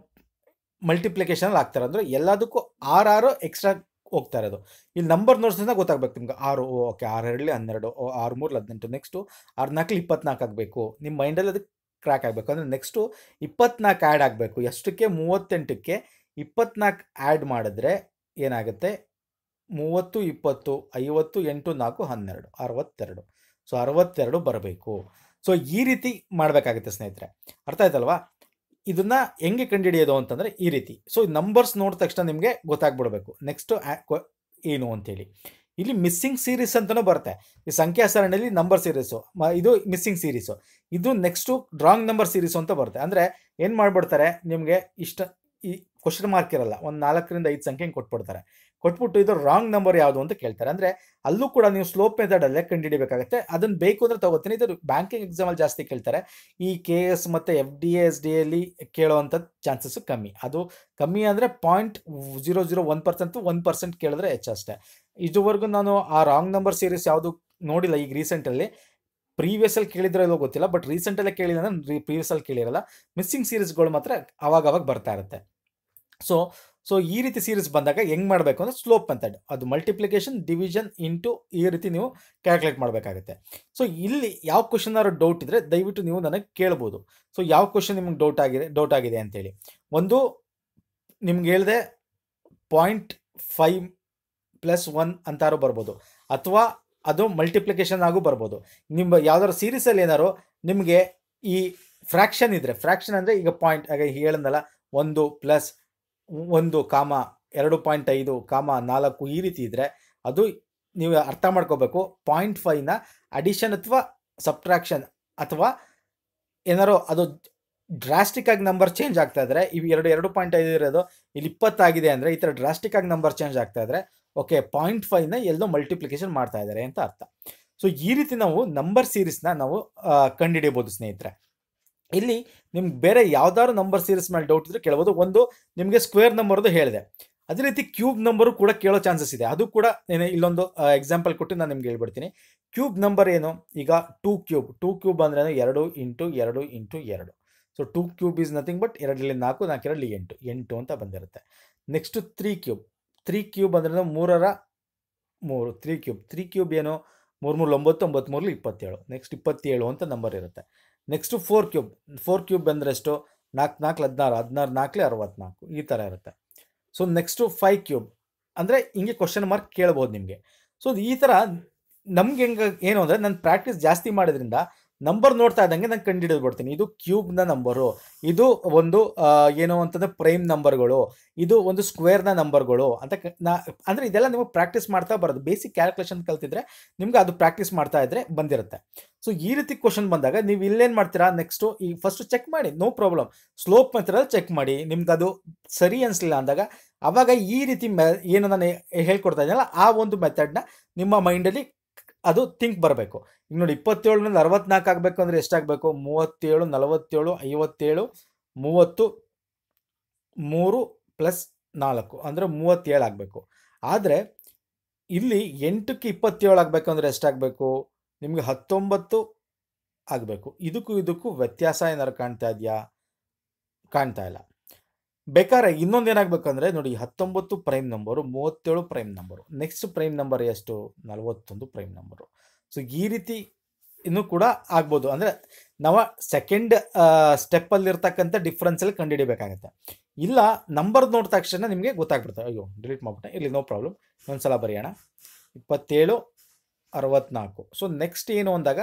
ಮಲ್ಟಿಪ್ಲಿಕೇಶನಲ್ಲಿ ಆಗ್ತಾರೆ ಅಂದರೆ ಎಲ್ಲದಕ್ಕೂ ಆರು ಆರು ಎಕ್ಸ್ಟ್ರಾ ಹೋಗ್ತಾ ಇರೋದು ಇಲ್ಲಿ ನಂಬರ್ ನೋಡಿಸಿದ್ರೆ ಗೊತ್ತಾಗಬೇಕು ನಿಮ್ಗೆ ಆರು ಓಕೆ ಆರು ಎರಡಲಿ ಹನ್ನೆರಡು ಆರು ಮೂರು ಹದಿನೆಂಟು ನೆಕ್ಸ್ಟು ಆರು ನಾಲ್ಕಲ್ಲಿ ಇಪ್ಪತ್ನಾಲ್ಕು ಆಗಬೇಕು ನಿಮ್ಮ ಮೈಂಡಲ್ಲಿ ಅದಕ್ಕೆ ಕ್ರ್ಯಾಕ್ ಆಗಬೇಕು ಅಂದರೆ ನೆಕ್ಸ್ಟು ಇಪ್ಪತ್ನಾಲ್ಕು ಆ್ಯಡ್ ಆಗಬೇಕು ಎಷ್ಟಕ್ಕೆ ಮೂವತ್ತೆಂಟಕ್ಕೆ ಇಪ್ಪತ್ನಾಲ್ಕು ಆ್ಯಡ್ ಮಾಡಿದ್ರೆ ಏನಾಗುತ್ತೆ ಮೂವತ್ತು ಇಪ್ಪತ್ತು ಐವತ್ತು ಎಂಟು ನಾಲ್ಕು ಹನ್ನೆರಡು ಅರವತ್ತೆರಡು ಸೊ ಅರವತ್ತೆರಡು ಬರಬೇಕು ಸೊ ಈ ರೀತಿ ಮಾಡಬೇಕಾಗುತ್ತೆ ಸ್ನೇಹಿತರೆ ಅರ್ಥ ಆಯ್ತಲ್ವಾ ಇದನ್ನು ಹೆಂಗೆ ಕಂಡುಹಿಡಿಯೋದು ಅಂತಂದರೆ ಈ ರೀತಿ ಸೊ ನಂಬರ್ಸ್ ನೋಡಿದ ತಕ್ಷಣ ನಿಮಗೆ ಗೊತ್ತಾಗ್ಬಿಡ್ಬೇಕು ನೆಕ್ಸ್ಟು ಏನು ಅಂತೇಳಿ ಇಲ್ಲಿ ಮಿಸ್ಸಿಂಗ್ ಸೀರೀಸ್ ಅಂತಲೂ ಬರುತ್ತೆ ಈ ಸಂಖ್ಯಾ ಸರಣಿಯಲ್ಲಿ ನಂಬರ್ ಸೀರೀಸು ಇದು ಮಿಸ್ಸಿಂಗ್ ಸೀರೀಸು ಇದು ನೆಕ್ಸ್ಟು ಡ್ರಾಂಗ್ ನಂಬರ್ ಸೀರೀಸು ಅಂತ ಬರುತ್ತೆ ಅಂದರೆ ಏನು ಮಾಡಿಬಿಡ್ತಾರೆ ನಿಮಗೆ ಇಷ್ಟ ಈ ಕ್ವಶನ್ ಮಾರ್ಕ್ ಇರಲ್ಲ ಒಂದು ನಾಲ್ಕರಿಂದ ಐದು ಸಂಖ್ಯೆ ಕೊಟ್ಬಿಡ್ತಾರೆ ಕೊಟ್ಬಿಟ್ಟು ಇದು ರಾಂಗ್ ನಂಬರ್ ಯಾವುದು ಅಂತ ಕೇಳ್ತಾರೆ ಅಂದರೆ ಅಲ್ಲೂ ಕೂಡ ನೀವು ಸ್ಲೋಪ್ ಮೆಥಡಲ್ಲೇ ಕಂಡುಹಿಡಿಬೇಕಾಗುತ್ತೆ ಅದನ್ನು ಬೇಕು ಅಂದರೆ ತಗೋತೀನಿ ಇದು ಬ್ಯಾಂಕಿಂಗ್ ಎಕ್ಸಾಮಲ್ಲಿ ಜಾಸ್ತಿ ಕೇಳ್ತಾರೆ ಈ ಕೆ ಎಸ್ ಮತ್ತು ಎಫ್ ಡಿ ಎಸ್ ಡಿ ಎಲ್ಲಿ e ಕೇಳೋವಂಥದ್ದು ಚಾನ್ಸಸ್ ಕಮ್ಮಿ ಅದು ಕಮ್ಮಿ ಅಂದರೆ point zero zero one percent one percent ಕೇಳಿದ್ರೆ ಹೆಚ್ಚಷ್ಟೇ ಇದುವರೆಗೂ ನಾನು ಆ ರಾಂಗ್ ನಂಬರ್ ಸೀರೀಸ್ ಯಾವುದು ನೋಡಿಲ್ಲ ಈಗ ರೀಸೆಂಟಲ್ಲಿ ಪ್ರೀವಿಯಸಲ್ಲಿ ಕೇಳಿದ್ರೆ ಇಲ್ಲೋ ಗೊತ್ತಿಲ್ಲ ಬಟ್ ರೀಸೆಂಟಲ್ಲೇ ಕೇಳಿಲ್ಲ ಅಂದರೆ ಅಲ್ಲಿ ಕೇಳಿರಲ್ಲ ಮಿಸ್ಸಿಂಗ್ ಸೀರೀಸ್ಗಳು ಮಾತ್ರ ಅವಾಗವಾಗ ಬರ್ತಾ ಇರುತ್ತೆ ಸೊ ಸೊ ಈ ರೀತಿ ಸೀರೀಸ್ ಬಂದಾಗ ಹೆಂಗೆ ಮಾಡಬೇಕು ಅಂದರೆ ಸ್ಲೋಪ್ ಮೆಥಡ್ ಅದು ಮಲ್ಟಿಪ್ಲಿಕೇಶನ್ ಡಿವಿಷನ್ ಇಂಟು ಈ ರೀತಿ ನೀವು ಕ್ಯಾಲ್ಕುಲೇಟ್ ಮಾಡಬೇಕಾಗುತ್ತೆ ಸೊ ಇಲ್ಲಿ ಯಾವ ಕ್ವಶನ್ನಾರು ಡೌಟ್ ಇದ್ದರೆ ದಯವಿಟ್ಟು ನೀವು ನನಗೆ ಕೇಳ್ಬೋದು ಸೊ ಯಾವ ಕ್ವಶನ್ ನಿಮ್ಗೆ ಡೌಟ್ ಆಗಿದೆ ಡೌಟ್ ಆಗಿದೆ ಅಂತೇಳಿ ಒಂದು ನಿಮ್ಗೆ ಹೇಳಿದೆ ಪಾಯಿಂಟ್ ಫೈವ್ ಪ್ಲಸ್ ಒನ್ ಅಂತಾರು ಬರ್ಬೋದು ಅಥವಾ ಅದು ಮಲ್ಟಿಪ್ಲಿಕೇಶನ್ ಆಗೂ ಬರ್ಬೋದು ನಿಮ್ಮ ಯಾವ್ದಾದ್ರು ಸೀರೀಸಲ್ಲಿ ಏನಾದ್ರು ನಿಮಗೆ ಈ ಫ್ರ್ಯಾಕ್ಷನ್ ಇದ್ದರೆ ಫ್ರ್ಯಾಕ್ಷನ್ ಅಂದರೆ ಈಗ ಪಾಯಿಂಟ್ ಹಾಗೆ ಹೇಳಿದ್ನಲ್ಲ ಒಂದು ಪ್ಲಸ್ ಒಂದು ಕಾಮ ಎರಡು ಪಾಯಿಂಟ್ ಐದು ಕಾಮ ನಾಲ್ಕು ಈ ರೀತಿ ಇದ್ದರೆ ಅದು ನೀವು ಅರ್ಥ ಮಾಡ್ಕೋಬೇಕು ಪಾಯಿಂಟ್ ಫೈವ್ನ ಅಡಿಷನ್ ಅಥವಾ ಸಬ್ಟ್ರಾಕ್ಷನ್ ಅಥವಾ ಏನಾರೋ ಅದು ಡ್ರಾಸ್ಟಿಕ್ ಆಗಿ ನಂಬರ್ ಚೇಂಜ್ ಆಗ್ತಾ ಇದ್ರೆ ಇವು ಎರಡು ಎರಡು ಪಾಯಿಂಟ್ ಐದು ಇರೋದು ಇಲ್ಲಿ ಇಪ್ಪತ್ತಾಗಿದೆ ಅಂದರೆ ಈ ಥರ ಡ್ರಾಸ್ಟಿಕ್ ಆಗಿ ನಂಬರ್ ಚೇಂಜ್ ಆಗ್ತಾ ಇದ್ರೆ ಓಕೆ ಪಾಯಿಂಟ್ ಫೈವ್ನ ಎಲ್ಲೋ ಮಲ್ಟಿಪ್ಲಿಕೇಶನ್ ಮಾಡ್ತಾ ಇದ್ದಾರೆ ಅಂತ ಅರ್ಥ ಸೊ ಈ ರೀತಿ ನಾವು ನಂಬರ್ ಸೀರೀಸ್ನ ನಾವು ಕಂಡುಹಿಡಿಯಬಹುದು ಸ್ನೇಹಿತರೆ ಇಲ್ಲಿ ನಿಮ್ಗೆ ಬೇರೆ ಯಾವ್ದಾದ್ರು ನಂಬರ್ ಸೀರೀಸ್ ಮೇಲೆ ಡೌಟ್ ಇದ್ರೆ ಕೇಳ್ಬೋದು ಒಂದು ನಿಮಗೆ ಸ್ಕ್ವೇರ್ ನಂಬರ್ದು ಹೇಳಿದೆ ಅದೇ ರೀತಿ ಕ್ಯೂಬ್ ನಂಬರು ಕೂಡ ಕೇಳೋ ಚಾನ್ಸಸ್ ಇದೆ ಅದು ಕೂಡ ಇಲ್ಲೊಂದು ಎಕ್ಸಾಂಪಲ್ ಕೊಟ್ಟು ನಾನು ನಿಮ್ಗೆ ಹೇಳ್ಬಿಡ್ತೀನಿ ಕ್ಯೂಬ್ ನಂಬರ್ ಏನು ಈಗ ಟೂ ಕ್ಯೂಬ್ ಟೂ ಕ್ಯೂಬ್ ಅಂದ್ರೆ ಎರಡು ಇಂಟು ಎರಡು ಇಂಟು ಎರಡು so two cube is nothing but ಎರಡರಲ್ಲಿ ನಾಲ್ಕು ನಾಲ್ಕು ಎರಡಲ್ಲಿ ಎಂಟು ಎಂಟು ಅಂತ ಬಂದಿರುತ್ತೆ next three cube three cube ಅಂದ್ರೆ ಮೂರರ ಮೂರು ತ್ರೀ ಕ್ಯೂಬ್ ತ್ರೀ ಕ್ಯೂಬ್ ಏನು ಮೂರು ಒಂಬತ್ತು ಒಂಬತ್ತು ಮೂರಲ್ಲಿ ಇಪ್ಪತ್ತೇಳು ನೆಕ್ಸ್ಟ್ ಇಪ್ಪತ್ತೇಳು ಅಂತ ನಂಬರ್ ಇರುತ್ತೆ next four cube four cube ಅಂದರೆ ಎಷ್ಟು ನಾಲ್ಕು ನಾಲ್ಕು ಹದಿನಾರು ಹದಿನಾರು ನಾಲ್ಕಲೆ ಅರವತ್ನಾಲ್ಕು ಈ ಥರ ಇರುತ್ತೆ ಸೊ ನೆಕ್ಸ್ಟು ಫೈವ್ ಕ್ಯೂಬ್ ಅಂದರೆ ಹಿಂಗೆ ಕ್ವಶನ್ ಮಾರ್ಕ್ ಕೇಳ್ಬೋದು ನಿಮಗೆ ಸೊ ಈ ಥರ ನಮ್ಗೆ ಹೆಂಗೆ ಏನು ಅಂದರೆ ನನ್ನ ಪ್ರಾಕ್ಟೀಸ್ ಜಾಸ್ತಿ ಮಾಡಿದ್ರಿಂದ ನಂಬರ್ ನೋಡ್ತಾ ಇದ್ದಂಗೆ ನಾನು ಕಂಡು ಕೊಡ್ತೀನಿ ಇದು ಕ್ಯೂಬ್ನ ನಂಬರು ಇದು ಒಂದು ಏನು ಅಂತಂದ್ರೆ ಪ್ರೈಮ್ ನಂಬರ್ಗಳು ಇದು ಒಂದು ಸ್ಕ್ವೇರ್ನ ನಂಬರ್ಗಳು ಅಂತ ನಾ ಅಂದರೆ ಇದೆಲ್ಲ ನಿಮಗೆ ಪ್ರಾಕ್ಟೀಸ್ ಮಾಡ್ತಾ ಬರೋದು ಬೇಸಿಕ್ ಕ್ಯಾಲ್ಕುಲೇಷನ್ ಕಲ್ತಿದ್ರೆ ನಿಮ್ಗೆ ಅದು ಪ್ರಾಕ್ಟೀಸ್ ಮಾಡ್ತಾ ಇದ್ರೆ ಬಂದಿರುತ್ತೆ ಸೊ ಈ ರೀತಿ ಕ್ವಶನ್ ಬಂದಾಗ ನೀವು ಇಲ್ಲೇನು ಮಾಡ್ತೀರಾ ನೆಕ್ಸ್ಟು ಈ ಫಸ್ಟ್ ಚೆಕ್ ಮಾಡಿ ನೋ ಪ್ರಾಬ್ಲಮ್ ಸ್ಲೋಪ್ ಮೆಥಡಲ್ಲಿ ಚೆಕ್ ಮಾಡಿ ನಿಮ್ಗೆ ಅದು ಸರಿ ಅನಿಸ್ಲಿಲ್ಲ ಅಂದಾಗ ಅವಾಗ ಈ ರೀತಿ ಮೆ ಏನು ನಾನು ಹೇಳ್ಕೊಡ್ತಾ ಇದ್ದೀನಲ್ಲ ಆ ಒಂದು ಮೆಥಡ್ನ ನಿಮ್ಮ ಮೈಂಡಲ್ಲಿ ಅದು ತಿಂಕ್ ಬರಬೇಕು ಈಗ ನೋಡಿ ಇಪ್ಪತ್ತೇಳರಿಂದ ಅರವತ್ನಾಲ್ಕು ಆಗಬೇಕು ಅಂದರೆ ಎಷ್ಟಾಗಬೇಕು ಮೂವತ್ತೇಳು ನಲವತ್ತೇಳು ಐವತ್ತೇಳು ಮೂವತ್ತು ಮೂರು ಪ್ಲಸ್ ನಾಲ್ಕು ಅಂದರೆ ಮೂವತ್ತೇಳು ಆಗಬೇಕು ಆದರೆ ಇಲ್ಲಿ ಎಂಟಕ್ಕೆ ಇಪ್ಪತ್ತೇಳು ಆಗಬೇಕು ಅಂದರೆ ಎಷ್ಟಾಗಬೇಕು ನಿಮಗೆ ಹತ್ತೊಂಬತ್ತು ಆಗಬೇಕು ಇದಕ್ಕೂ ಇದಕ್ಕೂ ವ್ಯತ್ಯಾಸ ಏನಾದ್ರು ಕಾಣ್ತಾ ಇದೆಯಾ ಕಾಣ್ತಾ ಇಲ್ಲ ಬೇಕಾರೆ ಇನ್ನೊಂದು ಏನಾಗಬೇಕಂದ್ರೆ ನೋಡಿ ಹತ್ತೊಂಬತ್ತು ಪ್ರೈಮ್ ನಂಬರು ಮೂವತ್ತೇಳು prime number next prime number ಎಷ್ಟು ನಲವತ್ತೊಂದು ಪ್ರೈಮ್ ನಂಬರು ಸೊ ಈ ರೀತಿ ಇನ್ನೂ ಕೂಡ ಆಗ್ಬೋದು ಅಂದರೆ ನಾವು ಸೆಕೆಂಡ್ ಸ್ಟೆಪ್ಪಲ್ಲಿರ್ತಕ್ಕಂಥ ಅಲ್ಲಿ ಕಂಡುಹಿಡಿಬೇಕಾಗತ್ತೆ ಇಲ್ಲ ನಂಬರ್ ನೋಡಿದ ತಕ್ಷಣ ನಿಮಗೆ ಗೊತ್ತಾಗ್ಬಿಡುತ್ತೆ ಅಯ್ಯೋ ಡಿಲೀಟ್ ಮಾಡ್ಬಿಟ್ಟೆ ಇಲ್ಲಿ ನೋ ಪ್ರಾಬ್ಲಮ್ ಒಂದ್ಸಲ ಬರೆಯೋಣ ಇಪ್ಪತ್ತೇಳು ಅರವತ್ನಾಲ್ಕು ಸೊ ನೆಕ್ಸ್ಟ್ ಏನು ಅಂದಾಗ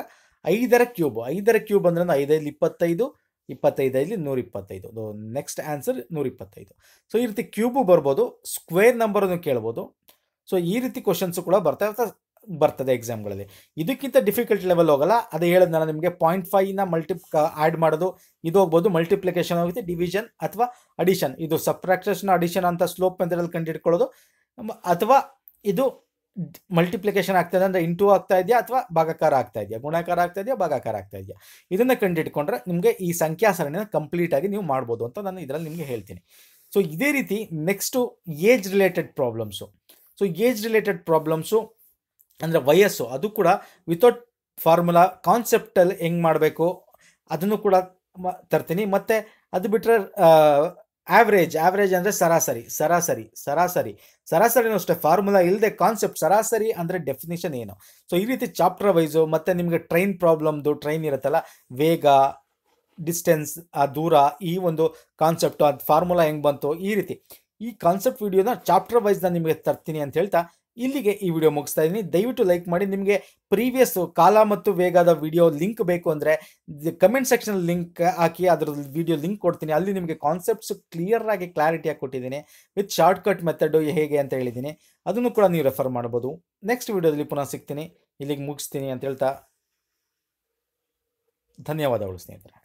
ಐದರ ಕ್ಯೂಬ್ ಐದರ ಕ್ಯೂಬ್ ಅಂದ್ರೆ ಐದೈದು ಇಪ್ಪತ್ತೈದು ಇಪ್ಪತ್ತೈದು ಇಲ್ಲಿ ನೂರಿಪ್ಪತ್ತೈದು ನೆಕ್ಸ್ಟ್ ಆನ್ಸರ್ ನೂರಿಪ್ಪತ್ತೈದು ಸೊ ಈ ರೀತಿ ಕ್ಯೂಬು ಬರ್ಬೋದು ಸ್ಕ್ವೇರ್ ನಂಬರನ್ನು ಕೇಳ್ಬೋದು ಸೊ ಈ ರೀತಿ ಕ್ವಶನ್ಸು ಕೂಡ ಬರ್ತಾ ಇರ್ತಾ ಬರ್ತದೆ ಎಕ್ಸಾಮ್ಗಳಲ್ಲಿ ಇದಕ್ಕಿಂತ ಡಿಫಿಕಲ್ಟ್ ಲೆವೆಲ್ ಹೋಗಲ್ಲ ಅದು ಹೇಳಿದ್ನಲ್ಲ ನಿಮಗೆ ಪಾಯಿಂಟ್ ಫೈವ್ನ ಮಲ್ಟಿ ಆ್ಯಡ್ ಮಾಡೋದು ಇದು ಹೋಗ್ಬೋದು ಮಲ್ಟಿಪ್ಲಿಕೇಶನ್ ಹೋಗುತ್ತೆ ಡಿವಿಷನ್ ಅಥವಾ ಅಡಿಷನ್ ಇದು ಸಪ್ರಾಕ್ಷನ್ ಅಡಿಷನ್ ಅಂತ ಸ್ಲೋಪ್ ಪಂದ್ಯದಲ್ಲಿ ಕಂಡು ಹಿಡ್ಕೊಳ್ಳೋದು ಅಥವಾ ಇದು ಮಲ್ಟಿಪ್ಲಿಕೇಶನ್ ಇದೆ ಅಂದರೆ ಇಂಟು ಆಗ್ತಾ ಇದೆಯಾ ಅಥವಾ ಭಾಗಾಕಾರ ಆಗ್ತಾ ಇದೆಯಾ ಗುಣಾಕಾರ ಆಗ್ತಾ ಇದೆಯಾ ಭಾಗಾಕಾರ ಆಗ್ತಾ ಇದೆಯಾ ಇದನ್ನು ಕಂಡಿಟ್ಕೊಂಡ್ರೆ ನಿಮಗೆ ಈ ಕಂಪ್ಲೀಟ್ ಕಂಪ್ಲೀಟಾಗಿ ನೀವು ಮಾಡ್ಬೋದು ಅಂತ ನಾನು ಇದರಲ್ಲಿ ನಿಮಗೆ ಹೇಳ್ತೀನಿ ಸೊ ಇದೇ ರೀತಿ next age related problems so age related problems ಅಂದರೆ ವಯಸ್ಸು ಅದು ಕೂಡ ವಿತೌಟ್ ಫಾರ್ಮುಲಾ ಕಾನ್ಸೆಪ್ಟಲ್ಲಿ ಹೆಂಗೆ ಮಾಡಬೇಕು ಅದನ್ನು ಕೂಡ ತರ್ತೀನಿ ಮತ್ತು ಅದು ಬಿಟ್ಟರೆ ಆವ್ರೇಜ್ ಆವ್ರೇಜ್ ಅಂದರೆ ಸರಾಸರಿ ಸರಾಸರಿ ಸರಾಸರಿ ಸರಾಸರಿನೂ ಅಷ್ಟೇ ಫಾರ್ಮುಲಾ ಇಲ್ಲದೆ ಕಾನ್ಸೆಪ್ಟ್ ಸರಾಸರಿ ಅಂದರೆ ಡೆಫಿನೇಷನ್ ಏನು ಸೊ ಈ ರೀತಿ ಚಾಪ್ಟರ್ ವೈಸು ಮತ್ತು ನಿಮಗೆ ಟ್ರೈನ್ ಪ್ರಾಬ್ಲಮ್ದು ಟ್ರೈನ್ ಇರುತ್ತಲ್ಲ ವೇಗ ಡಿಸ್ಟೆನ್ಸ್ ಆ ದೂರ ಈ ಒಂದು ಕಾನ್ಸೆಪ್ಟು ಅದು ಫಾರ್ಮುಲಾ ಹೆಂಗೆ ಬಂತು ಈ ರೀತಿ ಈ ಕಾನ್ಸೆಪ್ಟ್ ವಿಡಿಯೋನ ಚಾಪ್ಟರ್ ವೈಸ್ ನಾನು ನಿಮಗೆ ತರ್ತೀನಿ ಅಂತ ಹೇಳ್ತಾ ಇಲ್ಲಿಗೆ ಈ ವಿಡಿಯೋ ಮುಗಿಸ್ತಾ ಇದ್ದೀನಿ ದಯವಿಟ್ಟು ಲೈಕ್ ಮಾಡಿ ನಿಮಗೆ ಪ್ರೀವಿಯಸ್ ಕಾಲ ಮತ್ತು ವೇಗದ ವಿಡಿಯೋ ಲಿಂಕ್ ಬೇಕು ಅಂದರೆ ಕಮೆಂಟ್ ಸೆಕ್ಷನ್ ಲಿಂಕ್ ಹಾಕಿ ಅದ್ರ ವಿಡಿಯೋ ಲಿಂಕ್ ಕೊಡ್ತೀನಿ ಅಲ್ಲಿ ನಿಮಗೆ ಕಾನ್ಸೆಪ್ಟ್ಸ್ ಕ್ಲಿಯರ್ ಆಗಿ ಕ್ಲಾರಿಟಿಯಾಗಿ ಕೊಟ್ಟಿದ್ದೀನಿ ವಿತ್ ಶಾರ್ಟ್ ಕಟ್ ಮೆಥಡು ಹೇಗೆ ಅಂತ ಹೇಳಿದ್ದೀನಿ ಅದನ್ನು ಕೂಡ ನೀವು ರೆಫರ್ ಮಾಡ್ಬೋದು ನೆಕ್ಸ್ಟ್ ವಿಡಿಯೋದಲ್ಲಿ ಪುನಃ ಸಿಗ್ತೀನಿ ಇಲ್ಲಿಗೆ ಮುಗಿಸ್ತೀನಿ ಅಂತ ಹೇಳ್ತಾ ಧನ್ಯವಾದಗಳು ಸ್ನೇಹಿತರೆ